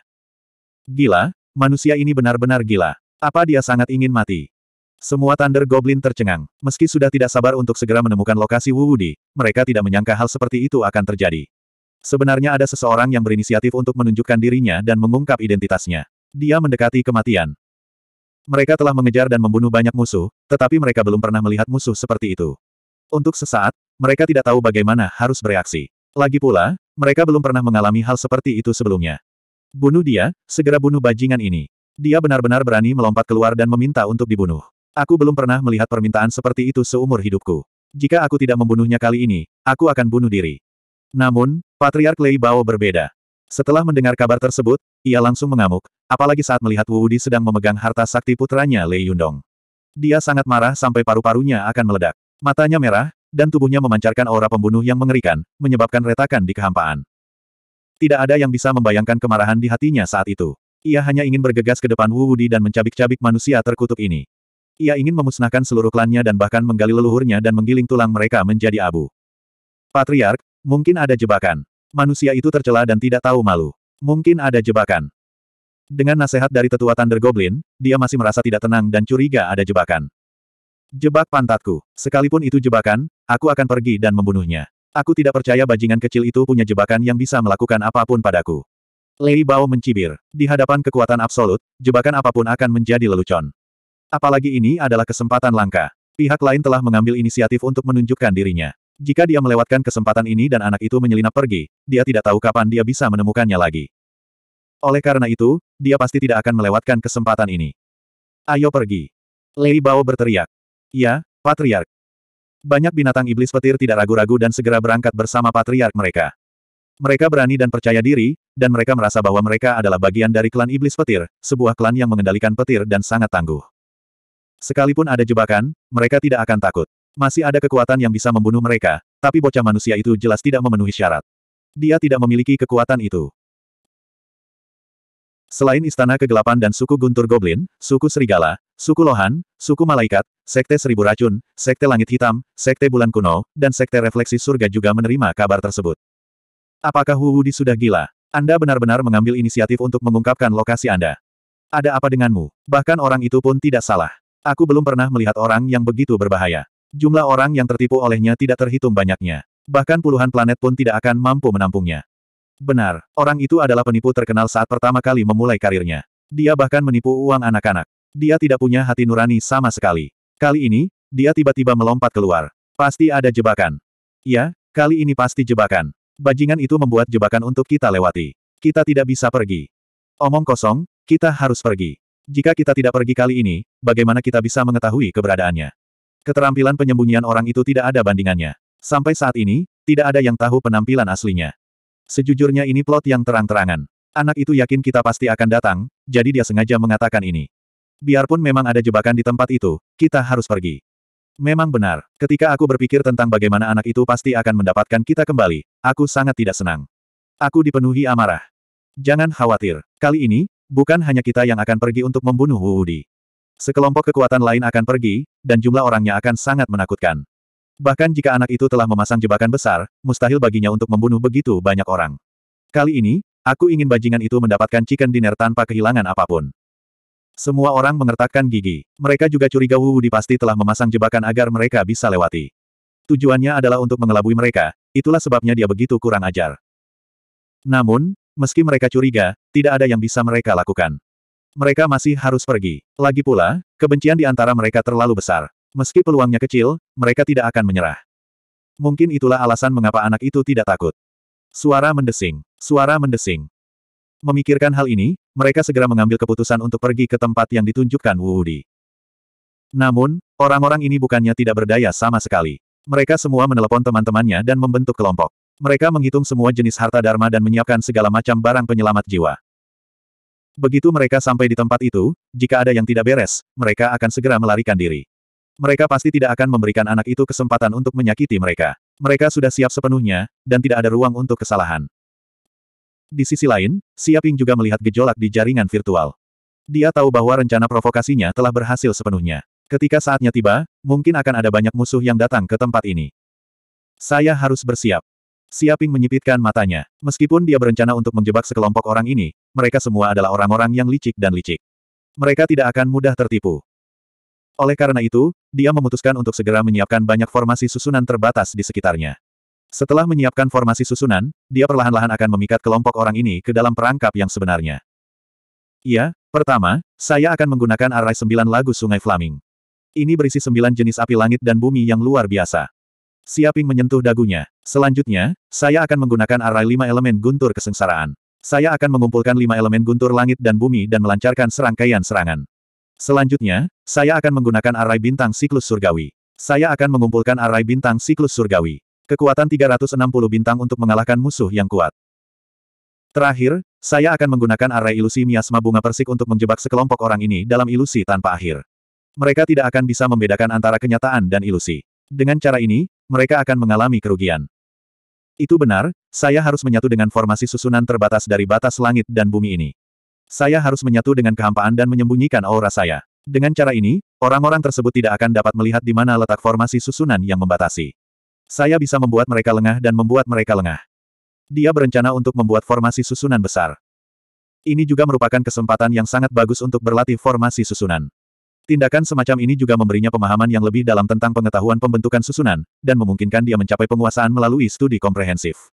[SPEAKER 1] Gila, manusia ini benar-benar gila. Apa dia sangat ingin mati? Semua Thunder Goblin tercengang. Meski sudah tidak sabar untuk segera menemukan lokasi Wuwudi, mereka tidak menyangka hal seperti itu akan terjadi. Sebenarnya ada seseorang yang berinisiatif untuk menunjukkan dirinya dan mengungkap identitasnya. Dia mendekati kematian. Mereka telah mengejar dan membunuh banyak musuh, tetapi mereka belum pernah melihat musuh seperti itu. Untuk sesaat, mereka tidak tahu bagaimana harus bereaksi. Lagi pula, mereka belum pernah mengalami hal seperti itu sebelumnya. Bunuh dia, segera bunuh bajingan ini. Dia benar-benar berani melompat keluar dan meminta untuk dibunuh. Aku belum pernah melihat permintaan seperti itu seumur hidupku. Jika aku tidak membunuhnya kali ini, aku akan bunuh diri. Namun, Patriark Lei Bao berbeda. Setelah mendengar kabar tersebut, ia langsung mengamuk, apalagi saat melihat Wu Di sedang memegang harta sakti putranya Lei Yundong. Dia sangat marah sampai paru-parunya akan meledak. Matanya merah, dan tubuhnya memancarkan aura pembunuh yang mengerikan, menyebabkan retakan di kehampaan. Tidak ada yang bisa membayangkan kemarahan di hatinya saat itu. Ia hanya ingin bergegas ke depan Wu Wudi dan mencabik-cabik manusia terkutuk ini. Ia ingin memusnahkan seluruh klannya dan bahkan menggali leluhurnya dan menggiling tulang mereka menjadi abu. Patriark, mungkin ada jebakan. Manusia itu tercela dan tidak tahu malu. Mungkin ada jebakan. Dengan nasihat dari tetua Thunder Goblin, dia masih merasa tidak tenang dan curiga ada jebakan. Jebak pantatku. Sekalipun itu jebakan, aku akan pergi dan membunuhnya. Aku tidak percaya bajingan kecil itu punya jebakan yang bisa melakukan apapun padaku. Lei Bao mencibir. Di hadapan kekuatan absolut, jebakan apapun akan menjadi lelucon. Apalagi ini adalah kesempatan langka. Pihak lain telah mengambil inisiatif untuk menunjukkan dirinya. Jika dia melewatkan kesempatan ini dan anak itu menyelinap pergi, dia tidak tahu kapan dia bisa menemukannya lagi. Oleh karena itu, dia pasti tidak akan melewatkan kesempatan ini. Ayo pergi. Lei Bao berteriak. Ya, Patriark. Banyak binatang iblis petir tidak ragu-ragu dan segera berangkat bersama Patriark mereka. Mereka berani dan percaya diri, dan mereka merasa bahwa mereka adalah bagian dari klan iblis petir, sebuah klan yang mengendalikan petir dan sangat tangguh. Sekalipun ada jebakan, mereka tidak akan takut. Masih ada kekuatan yang bisa membunuh mereka, tapi bocah manusia itu jelas tidak memenuhi syarat. Dia tidak memiliki kekuatan itu. Selain Istana Kegelapan dan suku Guntur Goblin, suku Serigala, suku Lohan, suku Malaikat, Sekte Seribu Racun, Sekte Langit Hitam, Sekte Bulan Kuno, dan Sekte Refleksi Surga juga menerima kabar tersebut. Apakah Wu Wudi sudah gila? Anda benar-benar mengambil inisiatif untuk mengungkapkan lokasi Anda. Ada apa denganmu? Bahkan orang itu pun tidak salah. Aku belum pernah melihat orang yang begitu berbahaya. Jumlah orang yang tertipu olehnya tidak terhitung banyaknya. Bahkan puluhan planet pun tidak akan mampu menampungnya. Benar, orang itu adalah penipu terkenal saat pertama kali memulai karirnya. Dia bahkan menipu uang anak-anak. Dia tidak punya hati nurani sama sekali. Kali ini, dia tiba-tiba melompat keluar. Pasti ada jebakan. Ya, kali ini pasti jebakan. Bajingan itu membuat jebakan untuk kita lewati. Kita tidak bisa pergi. Omong kosong, kita harus pergi. Jika kita tidak pergi kali ini, bagaimana kita bisa mengetahui keberadaannya? Keterampilan penyembunyian orang itu tidak ada bandingannya. Sampai saat ini, tidak ada yang tahu penampilan aslinya. Sejujurnya ini plot yang terang-terangan. Anak itu yakin kita pasti akan datang, jadi dia sengaja mengatakan ini. Biarpun memang ada jebakan di tempat itu, kita harus pergi. Memang benar, ketika aku berpikir tentang bagaimana anak itu pasti akan mendapatkan kita kembali, aku sangat tidak senang. Aku dipenuhi amarah. Jangan khawatir, kali ini, bukan hanya kita yang akan pergi untuk membunuh Wuudi. Sekelompok kekuatan lain akan pergi, dan jumlah orangnya akan sangat menakutkan. Bahkan jika anak itu telah memasang jebakan besar, mustahil baginya untuk membunuh begitu banyak orang. Kali ini, aku ingin bajingan itu mendapatkan chicken dinner tanpa kehilangan apapun. Semua orang mengertakkan gigi. Mereka juga curiga Wu Wudi pasti telah memasang jebakan agar mereka bisa lewati. Tujuannya adalah untuk mengelabui mereka, itulah sebabnya dia begitu kurang ajar. Namun, meski mereka curiga, tidak ada yang bisa mereka lakukan. Mereka masih harus pergi. Lagi pula, kebencian di antara mereka terlalu besar. Meski peluangnya kecil, mereka tidak akan menyerah. Mungkin itulah alasan mengapa anak itu tidak takut. Suara mendesing. Suara mendesing. Memikirkan hal ini, mereka segera mengambil keputusan untuk pergi ke tempat yang ditunjukkan Wu Wudi. Namun, orang-orang ini bukannya tidak berdaya sama sekali. Mereka semua menelepon teman-temannya dan membentuk kelompok. Mereka menghitung semua jenis harta dharma dan menyiapkan segala macam barang penyelamat jiwa. Begitu mereka sampai di tempat itu, jika ada yang tidak beres, mereka akan segera melarikan diri. Mereka pasti tidak akan memberikan anak itu kesempatan untuk menyakiti mereka. Mereka sudah siap sepenuhnya, dan tidak ada ruang untuk kesalahan. Di sisi lain, Siaping juga melihat gejolak di jaringan virtual. Dia tahu bahwa rencana provokasinya telah berhasil sepenuhnya. Ketika saatnya tiba, mungkin akan ada banyak musuh yang datang ke tempat ini. Saya harus bersiap. Siaping menyipitkan matanya. Meskipun dia berencana untuk menjebak sekelompok orang ini, mereka semua adalah orang-orang yang licik dan licik. Mereka tidak akan mudah tertipu. Oleh karena itu, dia memutuskan untuk segera menyiapkan banyak formasi susunan terbatas di sekitarnya. Setelah menyiapkan formasi susunan, dia perlahan-lahan akan memikat kelompok orang ini ke dalam perangkap yang sebenarnya. Iya, pertama, saya akan menggunakan arai sembilan lagu Sungai Flaming. Ini berisi sembilan jenis api langit dan bumi yang luar biasa. Siaping menyentuh dagunya. Selanjutnya, saya akan menggunakan arai lima elemen guntur kesengsaraan. Saya akan mengumpulkan lima elemen guntur langit dan bumi dan melancarkan serangkaian serangan. Selanjutnya, saya akan menggunakan arai bintang siklus surgawi. Saya akan mengumpulkan arai bintang siklus surgawi. Kekuatan 360 bintang untuk mengalahkan musuh yang kuat. Terakhir, saya akan menggunakan arai ilusi miasma bunga persik untuk menjebak sekelompok orang ini dalam ilusi tanpa akhir. Mereka tidak akan bisa membedakan antara kenyataan dan ilusi. Dengan cara ini, mereka akan mengalami kerugian. Itu benar, saya harus menyatu dengan formasi susunan terbatas dari batas langit dan bumi ini. Saya harus menyatu dengan kehampaan dan menyembunyikan aura saya. Dengan cara ini, orang-orang tersebut tidak akan dapat melihat di mana letak formasi susunan yang membatasi. Saya bisa membuat mereka lengah dan membuat mereka lengah. Dia berencana untuk membuat formasi susunan besar. Ini juga merupakan kesempatan yang sangat bagus untuk berlatih formasi susunan. Tindakan semacam ini juga memberinya pemahaman yang lebih dalam tentang pengetahuan pembentukan susunan, dan memungkinkan dia mencapai penguasaan melalui studi komprehensif.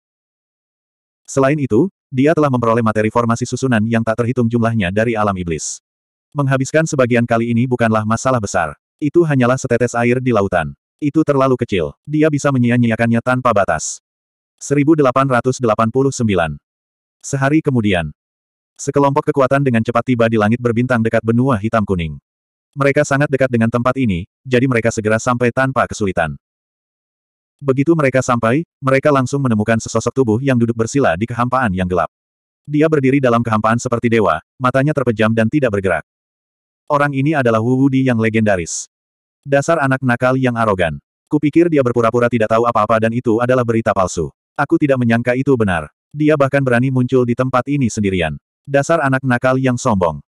[SPEAKER 1] Selain itu, dia telah memperoleh materi formasi susunan yang tak terhitung jumlahnya dari alam iblis. Menghabiskan sebagian kali ini bukanlah masalah besar. Itu hanyalah setetes air di lautan. Itu terlalu kecil. Dia bisa menyia-nyiakannya tanpa batas. 1889. Sehari kemudian, sekelompok kekuatan dengan cepat tiba di langit berbintang dekat benua hitam kuning. Mereka sangat dekat dengan tempat ini, jadi mereka segera sampai tanpa kesulitan. Begitu mereka sampai, mereka langsung menemukan sesosok tubuh yang duduk bersila di kehampaan yang gelap. Dia berdiri dalam kehampaan seperti dewa, matanya terpejam dan tidak bergerak. Orang ini adalah Wu Wudi yang legendaris. Dasar anak nakal yang arogan. Kupikir dia berpura-pura tidak tahu apa-apa dan itu adalah berita palsu. Aku tidak menyangka itu benar. Dia bahkan berani muncul di tempat ini sendirian. Dasar anak nakal yang sombong.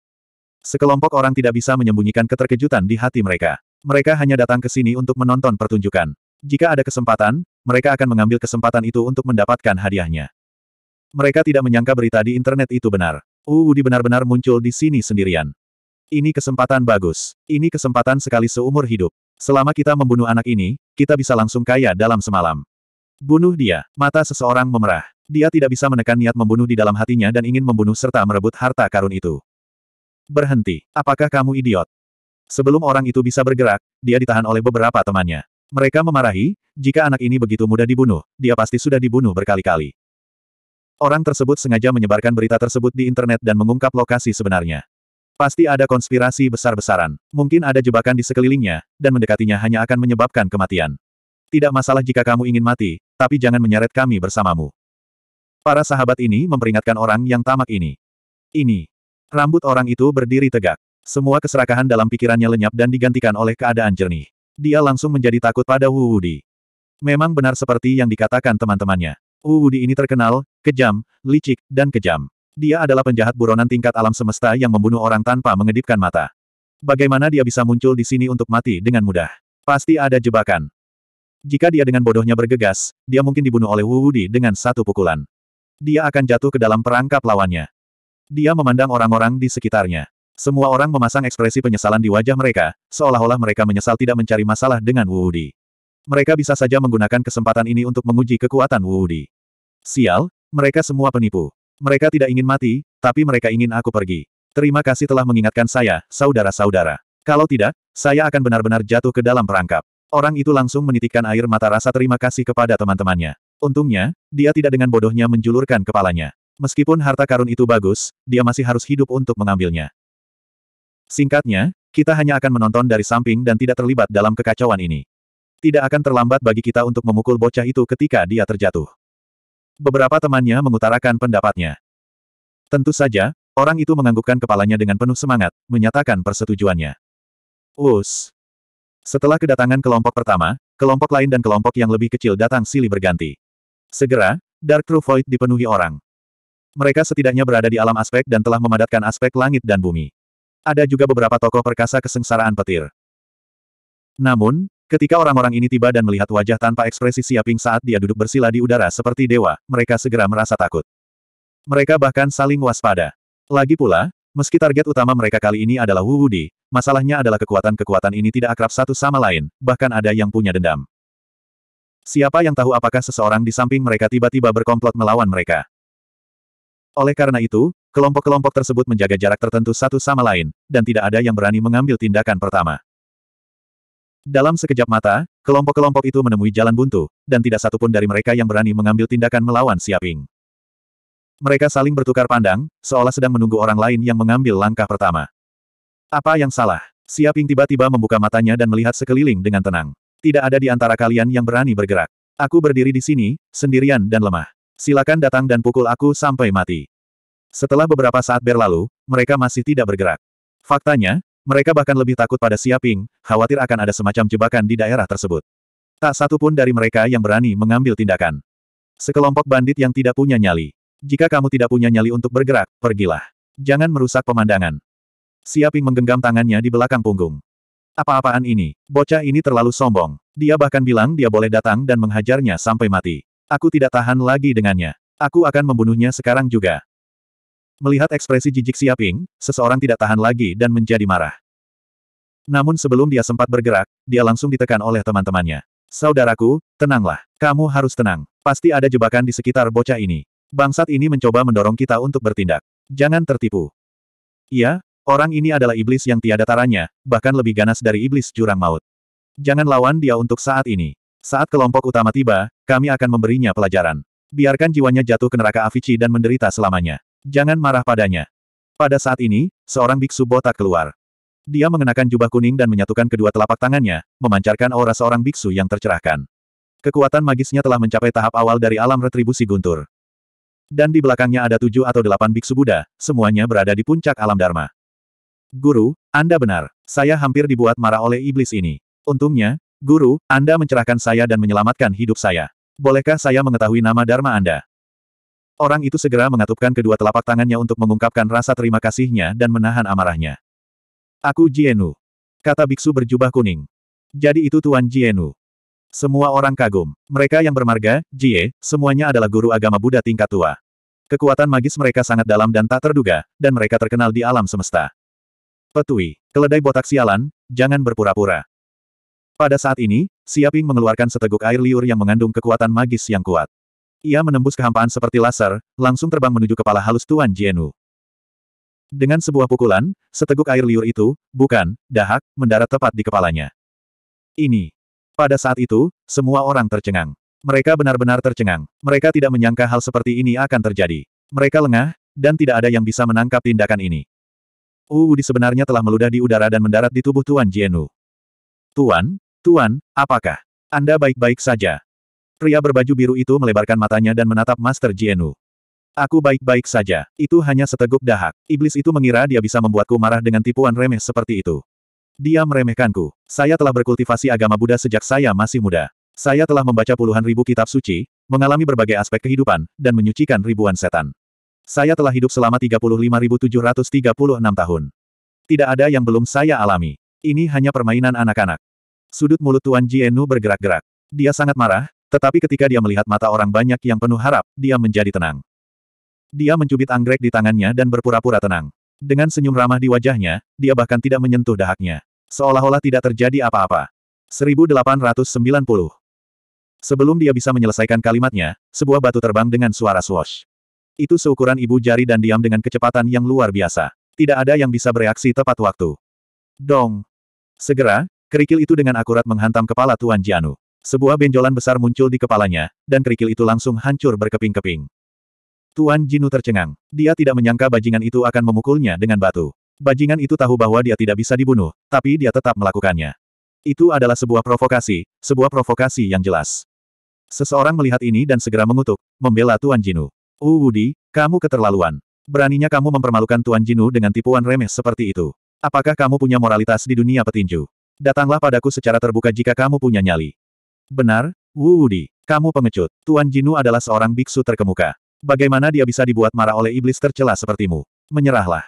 [SPEAKER 1] Sekelompok orang tidak bisa menyembunyikan keterkejutan di hati mereka. Mereka hanya datang ke sini untuk menonton pertunjukan. Jika ada kesempatan, mereka akan mengambil kesempatan itu untuk mendapatkan hadiahnya. Mereka tidak menyangka berita di internet itu benar. Uh, di benar-benar muncul di sini sendirian. Ini kesempatan bagus. Ini kesempatan sekali seumur hidup. Selama kita membunuh anak ini, kita bisa langsung kaya dalam semalam. Bunuh dia. Mata seseorang memerah. Dia tidak bisa menekan niat membunuh di dalam hatinya dan ingin membunuh serta merebut harta karun itu. Berhenti. Apakah kamu idiot? Sebelum orang itu bisa bergerak, dia ditahan oleh beberapa temannya. Mereka memarahi, jika anak ini begitu mudah dibunuh, dia pasti sudah dibunuh berkali-kali. Orang tersebut sengaja menyebarkan berita tersebut di internet dan mengungkap lokasi sebenarnya. Pasti ada konspirasi besar-besaran. Mungkin ada jebakan di sekelilingnya, dan mendekatinya hanya akan menyebabkan kematian. Tidak masalah jika kamu ingin mati, tapi jangan menyeret kami bersamamu. Para sahabat ini memperingatkan orang yang tamak ini. Ini. Rambut orang itu berdiri tegak. Semua keserakahan dalam pikirannya lenyap dan digantikan oleh keadaan jernih dia langsung menjadi takut pada Wu Wudi. Memang benar seperti yang dikatakan teman-temannya. Wu Wudi ini terkenal, kejam, licik, dan kejam. Dia adalah penjahat buronan tingkat alam semesta yang membunuh orang tanpa mengedipkan mata. Bagaimana dia bisa muncul di sini untuk mati dengan mudah? Pasti ada jebakan. Jika dia dengan bodohnya bergegas, dia mungkin dibunuh oleh Wu Wudi dengan satu pukulan. Dia akan jatuh ke dalam perangkap lawannya. Dia memandang orang-orang di sekitarnya. Semua orang memasang ekspresi penyesalan di wajah mereka, seolah-olah mereka menyesal tidak mencari masalah dengan Wu Di. Mereka bisa saja menggunakan kesempatan ini untuk menguji kekuatan Wu Di. Sial, mereka semua penipu. Mereka tidak ingin mati, tapi mereka ingin aku pergi. Terima kasih telah mengingatkan saya, saudara-saudara. Kalau tidak, saya akan benar-benar jatuh ke dalam perangkap. Orang itu langsung menitikkan air mata rasa terima kasih kepada teman-temannya. Untungnya, dia tidak dengan bodohnya menjulurkan kepalanya. Meskipun harta karun itu bagus, dia masih harus hidup untuk mengambilnya. Singkatnya, kita hanya akan menonton dari samping dan tidak terlibat dalam kekacauan ini. Tidak akan terlambat bagi kita untuk memukul bocah itu ketika dia terjatuh. Beberapa temannya mengutarakan pendapatnya. Tentu saja, orang itu menganggukkan kepalanya dengan penuh semangat, menyatakan persetujuannya. Us. Setelah kedatangan kelompok pertama, kelompok lain dan kelompok yang lebih kecil datang silih berganti. Segera, Dark True Void dipenuhi orang. Mereka setidaknya berada di alam aspek dan telah memadatkan aspek langit dan bumi. Ada juga beberapa tokoh perkasa kesengsaraan petir. Namun, ketika orang-orang ini tiba dan melihat wajah tanpa ekspresi Siaping saat dia duduk bersila di udara seperti dewa, mereka segera merasa takut. Mereka bahkan saling waspada. Lagi pula, meski target utama mereka kali ini adalah Wu Wudi, masalahnya adalah kekuatan-kekuatan ini tidak akrab satu sama lain, bahkan ada yang punya dendam. Siapa yang tahu apakah seseorang di samping mereka tiba-tiba berkomplot melawan mereka? Oleh karena itu, Kelompok-kelompok tersebut menjaga jarak tertentu satu sama lain, dan tidak ada yang berani mengambil tindakan pertama. Dalam sekejap mata, kelompok-kelompok itu menemui jalan buntu, dan tidak satupun dari mereka yang berani mengambil tindakan melawan Siaping. Mereka saling bertukar pandang, seolah sedang menunggu orang lain yang mengambil langkah pertama. Apa yang salah? Siaping tiba-tiba membuka matanya dan melihat sekeliling dengan tenang. Tidak ada di antara kalian yang berani bergerak. Aku berdiri di sini, sendirian dan lemah. Silakan datang dan pukul aku sampai mati. Setelah beberapa saat berlalu, mereka masih tidak bergerak. Faktanya, mereka bahkan lebih takut pada Siaping, khawatir akan ada semacam jebakan di daerah tersebut. Tak satu pun dari mereka yang berani mengambil tindakan. Sekelompok bandit yang tidak punya nyali. Jika kamu tidak punya nyali untuk bergerak, pergilah. Jangan merusak pemandangan. Siaping menggenggam tangannya di belakang punggung. Apa-apaan ini? Bocah ini terlalu sombong. Dia bahkan bilang dia boleh datang dan menghajarnya sampai mati. Aku tidak tahan lagi dengannya. Aku akan membunuhnya sekarang juga. Melihat ekspresi jijik Siaping, seseorang tidak tahan lagi dan menjadi marah. Namun sebelum dia sempat bergerak, dia langsung ditekan oleh teman-temannya. Saudaraku, tenanglah. Kamu harus tenang. Pasti ada jebakan di sekitar bocah ini. Bangsat ini mencoba mendorong kita untuk bertindak. Jangan tertipu. Iya, orang ini adalah iblis yang tiada taranya, bahkan lebih ganas dari iblis jurang maut. Jangan lawan dia untuk saat ini. Saat kelompok utama tiba, kami akan memberinya pelajaran. Biarkan jiwanya jatuh ke neraka Avicii dan menderita selamanya. Jangan marah padanya. Pada saat ini, seorang biksu botak keluar. Dia mengenakan jubah kuning dan menyatukan kedua telapak tangannya, memancarkan aura seorang biksu yang tercerahkan. Kekuatan magisnya telah mencapai tahap awal dari alam retribusi guntur. Dan di belakangnya ada tujuh atau delapan biksu Buddha, semuanya berada di puncak alam Dharma. Guru, Anda benar. Saya hampir dibuat marah oleh iblis ini. Untungnya, Guru, Anda mencerahkan saya dan menyelamatkan hidup saya. Bolehkah saya mengetahui nama Dharma Anda? Orang itu segera mengatupkan kedua telapak tangannya untuk mengungkapkan rasa terima kasihnya dan menahan amarahnya. Aku Jienu. Kata biksu berjubah kuning. Jadi itu Tuan Jienu. Semua orang kagum. Mereka yang bermarga, Jie, semuanya adalah guru agama Buddha tingkat tua. Kekuatan magis mereka sangat dalam dan tak terduga, dan mereka terkenal di alam semesta. Petui. Keledai botak sialan, jangan berpura-pura. Pada saat ini, Siaping mengeluarkan seteguk air liur yang mengandung kekuatan magis yang kuat. Ia menembus kehampaan seperti laser, langsung terbang menuju kepala halus Tuan Jienu. Dengan sebuah pukulan, seteguk air liur itu, bukan, dahak, mendarat tepat di kepalanya. Ini. Pada saat itu, semua orang tercengang. Mereka benar-benar tercengang. Mereka tidak menyangka hal seperti ini akan terjadi. Mereka lengah, dan tidak ada yang bisa menangkap tindakan ini. Uu di sebenarnya telah meludah di udara dan mendarat di tubuh Tuan Jienu. Tuan, Tuan, apakah Anda baik-baik saja? Pria berbaju biru itu melebarkan matanya dan menatap Master Jienu. Aku baik-baik saja. Itu hanya seteguk dahak. Iblis itu mengira dia bisa membuatku marah dengan tipuan remeh seperti itu. Dia meremehkanku. Saya telah berkultivasi agama Buddha sejak saya masih muda. Saya telah membaca puluhan ribu kitab suci, mengalami berbagai aspek kehidupan, dan menyucikan ribuan setan. Saya telah hidup selama 35.736 tahun. Tidak ada yang belum saya alami. Ini hanya permainan anak-anak. Sudut mulut Tuan Jienu bergerak-gerak. Dia sangat marah, tetapi ketika dia melihat mata orang banyak yang penuh harap, dia menjadi tenang. Dia mencubit anggrek di tangannya dan berpura-pura tenang. Dengan senyum ramah di wajahnya, dia bahkan tidak menyentuh dahaknya. Seolah-olah tidak terjadi apa-apa. 1890 Sebelum dia bisa menyelesaikan kalimatnya, sebuah batu terbang dengan suara swash. Itu seukuran ibu jari dan diam dengan kecepatan yang luar biasa. Tidak ada yang bisa bereaksi tepat waktu. Dong! Segera, kerikil itu dengan akurat menghantam kepala Tuan Jianu. Sebuah benjolan besar muncul di kepalanya, dan kerikil itu langsung hancur berkeping-keping. Tuan Jinu tercengang. Dia tidak menyangka bajingan itu akan memukulnya dengan batu. Bajingan itu tahu bahwa dia tidak bisa dibunuh, tapi dia tetap melakukannya. Itu adalah sebuah provokasi, sebuah provokasi yang jelas. Seseorang melihat ini dan segera mengutuk, membela Tuan Jinu. Uwudi, kamu keterlaluan. Beraninya kamu mempermalukan Tuan Jinu dengan tipuan remeh seperti itu. Apakah kamu punya moralitas di dunia petinju? Datanglah padaku secara terbuka jika kamu punya nyali. Benar, Wu Wudi, kamu pengecut. Tuan Jinu adalah seorang biksu terkemuka. Bagaimana dia bisa dibuat marah oleh iblis tercela sepertimu? Menyerahlah.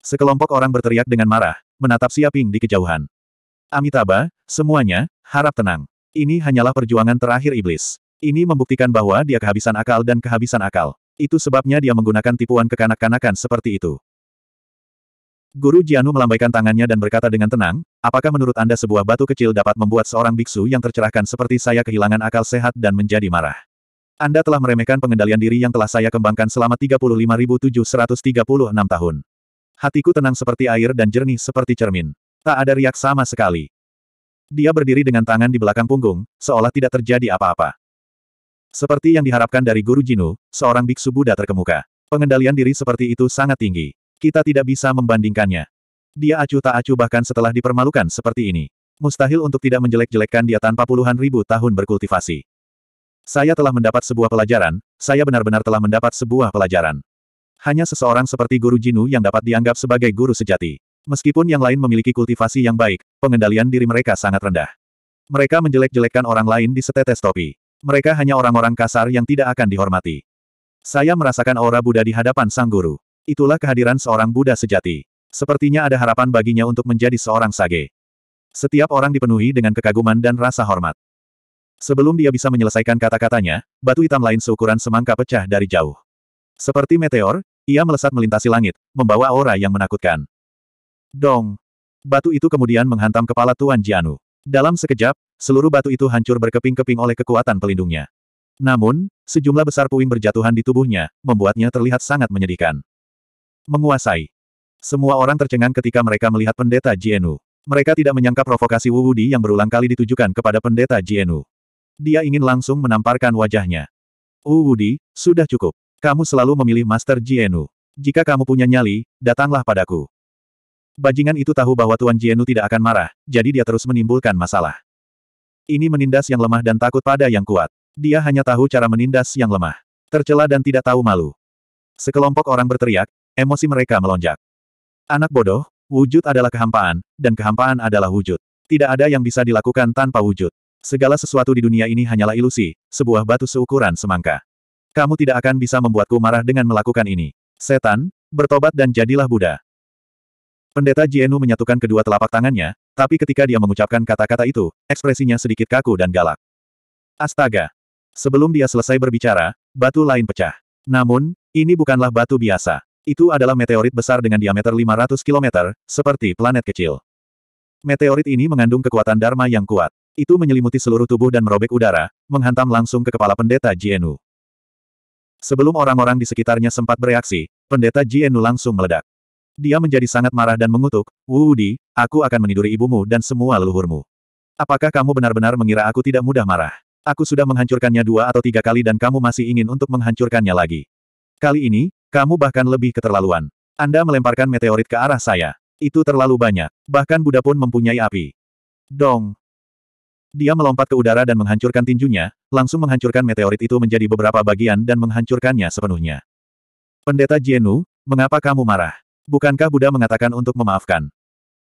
[SPEAKER 1] Sekelompok orang berteriak dengan marah, menatap Siaping di kejauhan. Amitabha, semuanya, harap tenang. Ini hanyalah perjuangan terakhir iblis. Ini membuktikan bahwa dia kehabisan akal dan kehabisan akal. Itu sebabnya dia menggunakan tipuan kekanak-kanakan seperti itu. Guru Jianu melambaikan tangannya dan berkata dengan tenang, apakah menurut Anda sebuah batu kecil dapat membuat seorang biksu yang tercerahkan seperti saya kehilangan akal sehat dan menjadi marah? Anda telah meremehkan pengendalian diri yang telah saya kembangkan selama 35.736 tahun. Hatiku tenang seperti air dan jernih seperti cermin. Tak ada riak sama sekali. Dia berdiri dengan tangan di belakang punggung, seolah tidak terjadi apa-apa. Seperti yang diharapkan dari Guru Jinu, seorang biksu Buddha terkemuka. Pengendalian diri seperti itu sangat tinggi. Kita tidak bisa membandingkannya. Dia acuh tak acuh bahkan setelah dipermalukan seperti ini. Mustahil untuk tidak menjelek-jelekkan dia tanpa puluhan ribu tahun berkultivasi. Saya telah mendapat sebuah pelajaran, saya benar-benar telah mendapat sebuah pelajaran. Hanya seseorang seperti Guru Jinu yang dapat dianggap sebagai guru sejati. Meskipun yang lain memiliki kultivasi yang baik, pengendalian diri mereka sangat rendah. Mereka menjelek-jelekkan orang lain di setetes topi. Mereka hanya orang-orang kasar yang tidak akan dihormati. Saya merasakan aura Buddha di hadapan sang guru. Itulah kehadiran seorang Buddha sejati. Sepertinya ada harapan baginya untuk menjadi seorang sage. Setiap orang dipenuhi dengan kekaguman dan rasa hormat. Sebelum dia bisa menyelesaikan kata-katanya, batu hitam lain seukuran semangka pecah dari jauh. Seperti meteor, ia melesat melintasi langit, membawa aura yang menakutkan. Dong! Batu itu kemudian menghantam kepala Tuan Jianu. Dalam sekejap, seluruh batu itu hancur berkeping-keping oleh kekuatan pelindungnya. Namun, sejumlah besar puing berjatuhan di tubuhnya, membuatnya terlihat sangat menyedihkan. Menguasai. Semua orang tercengang ketika mereka melihat pendeta Jienu. Mereka tidak menyangka provokasi Wu Wudi yang berulang kali ditujukan kepada pendeta Jienu. Dia ingin langsung menamparkan wajahnya. Wu Wudi, sudah cukup. Kamu selalu memilih Master Jienu. Jika kamu punya nyali, datanglah padaku. Bajingan itu tahu bahwa Tuan Jienu tidak akan marah, jadi dia terus menimbulkan masalah. Ini menindas yang lemah dan takut pada yang kuat. Dia hanya tahu cara menindas yang lemah. Tercela dan tidak tahu malu. Sekelompok orang berteriak, Emosi mereka melonjak. Anak bodoh, wujud adalah kehampaan, dan kehampaan adalah wujud. Tidak ada yang bisa dilakukan tanpa wujud. Segala sesuatu di dunia ini hanyalah ilusi, sebuah batu seukuran semangka. Kamu tidak akan bisa membuatku marah dengan melakukan ini. Setan, bertobat dan jadilah Buddha. Pendeta Jienu menyatukan kedua telapak tangannya, tapi ketika dia mengucapkan kata-kata itu, ekspresinya sedikit kaku dan galak. Astaga! Sebelum dia selesai berbicara, batu lain pecah. Namun, ini bukanlah batu biasa. Itu adalah meteorit besar dengan diameter 500 km, seperti planet kecil. Meteorit ini mengandung kekuatan Dharma yang kuat. Itu menyelimuti seluruh tubuh dan merobek udara, menghantam langsung ke kepala pendeta Jienu. Sebelum orang-orang di sekitarnya sempat bereaksi, pendeta Jienu langsung meledak. Dia menjadi sangat marah dan mengutuk, Wudi, aku akan meniduri ibumu dan semua leluhurmu. Apakah kamu benar-benar mengira aku tidak mudah marah? Aku sudah menghancurkannya dua atau tiga kali dan kamu masih ingin untuk menghancurkannya lagi. Kali ini, kamu bahkan lebih keterlaluan. Anda melemparkan meteorit ke arah saya. Itu terlalu banyak. Bahkan Buddha pun mempunyai api. Dong. Dia melompat ke udara dan menghancurkan tinjunya, langsung menghancurkan meteorit itu menjadi beberapa bagian dan menghancurkannya sepenuhnya. Pendeta Jienu, mengapa kamu marah? Bukankah Buddha mengatakan untuk memaafkan?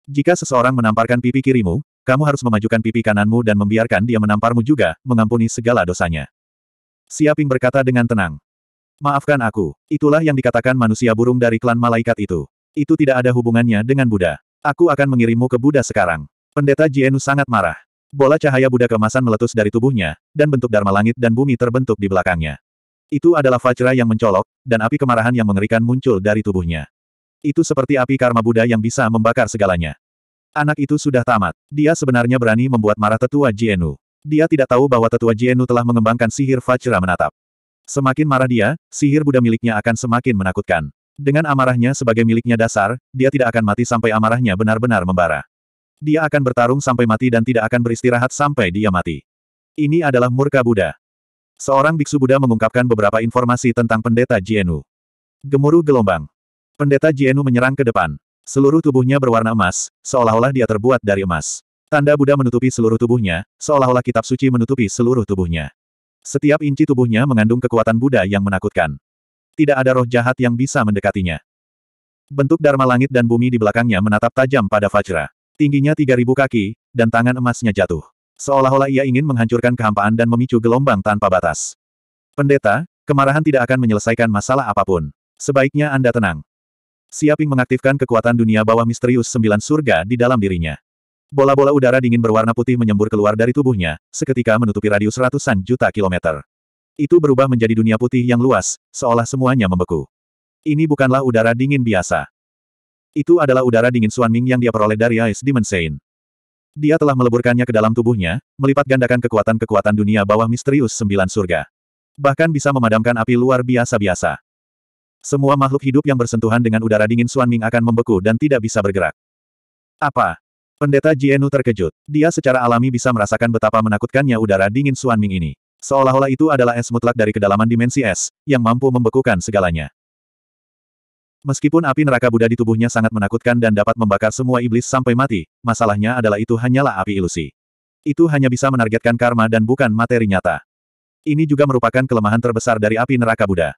[SPEAKER 1] Jika seseorang menamparkan pipi kirimu, kamu harus memajukan pipi kananmu dan membiarkan dia menamparmu juga, mengampuni segala dosanya. Siaping berkata dengan tenang. Maafkan aku, itulah yang dikatakan manusia burung dari klan malaikat itu. Itu tidak ada hubungannya dengan Buddha. Aku akan mengirimmu ke Buddha sekarang. Pendeta Jienu sangat marah. Bola cahaya Buddha kemasan meletus dari tubuhnya, dan bentuk Dharma langit dan bumi terbentuk di belakangnya. Itu adalah fajra yang mencolok, dan api kemarahan yang mengerikan muncul dari tubuhnya. Itu seperti api karma Buddha yang bisa membakar segalanya. Anak itu sudah tamat. Dia sebenarnya berani membuat marah tetua Jienu. Dia tidak tahu bahwa tetua Jienu telah mengembangkan sihir fajra menatap. Semakin marah dia, sihir Buddha miliknya akan semakin menakutkan. Dengan amarahnya sebagai miliknya dasar, dia tidak akan mati sampai amarahnya benar-benar membara. Dia akan bertarung sampai mati dan tidak akan beristirahat sampai dia mati. Ini adalah murka Buddha. Seorang biksu Buddha mengungkapkan beberapa informasi tentang pendeta Jienu. Gemuruh gelombang. Pendeta Jienu menyerang ke depan. Seluruh tubuhnya berwarna emas, seolah-olah dia terbuat dari emas. Tanda Buddha menutupi seluruh tubuhnya, seolah-olah kitab suci menutupi seluruh tubuhnya. Setiap inci tubuhnya mengandung kekuatan Buddha yang menakutkan. Tidak ada roh jahat yang bisa mendekatinya. Bentuk Dharma langit dan bumi di belakangnya menatap tajam pada Fajra. Tingginya 3.000 kaki, dan tangan emasnya jatuh. Seolah-olah ia ingin menghancurkan kehampaan dan memicu gelombang tanpa batas. Pendeta, kemarahan tidak akan menyelesaikan masalah apapun. Sebaiknya Anda tenang. Siaping mengaktifkan kekuatan dunia bawah misterius sembilan surga di dalam dirinya. Bola-bola udara dingin berwarna putih menyembur keluar dari tubuhnya, seketika menutupi radius ratusan juta kilometer. Itu berubah menjadi dunia putih yang luas, seolah semuanya membeku. Ini bukanlah udara dingin biasa. Itu adalah udara dingin Suanming yang dia peroleh dari Ice Dimension. Dia telah meleburkannya ke dalam tubuhnya, melipat gandakan kekuatan-kekuatan dunia bawah misterius sembilan surga. Bahkan bisa memadamkan api luar biasa-biasa. Semua makhluk hidup yang bersentuhan dengan udara dingin Suanming akan membeku dan tidak bisa bergerak. Apa? Pendeta Jienu terkejut. Dia secara alami bisa merasakan betapa menakutkannya udara dingin Suan Ming ini. Seolah-olah itu adalah es mutlak dari kedalaman dimensi es, yang mampu membekukan segalanya. Meskipun api neraka Buddha di tubuhnya sangat menakutkan dan dapat membakar semua iblis sampai mati, masalahnya adalah itu hanyalah api ilusi. Itu hanya bisa menargetkan karma dan bukan materi nyata. Ini juga merupakan kelemahan terbesar dari api neraka Buddha.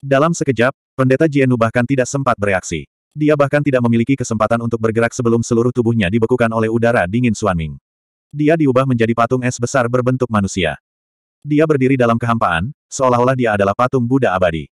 [SPEAKER 1] Dalam sekejap, pendeta Jienu bahkan tidak sempat bereaksi. Dia bahkan tidak memiliki kesempatan untuk bergerak sebelum seluruh tubuhnya dibekukan oleh udara dingin Suanming. Dia diubah menjadi patung es besar berbentuk manusia. Dia berdiri dalam kehampaan, seolah-olah dia adalah patung Buddha abadi.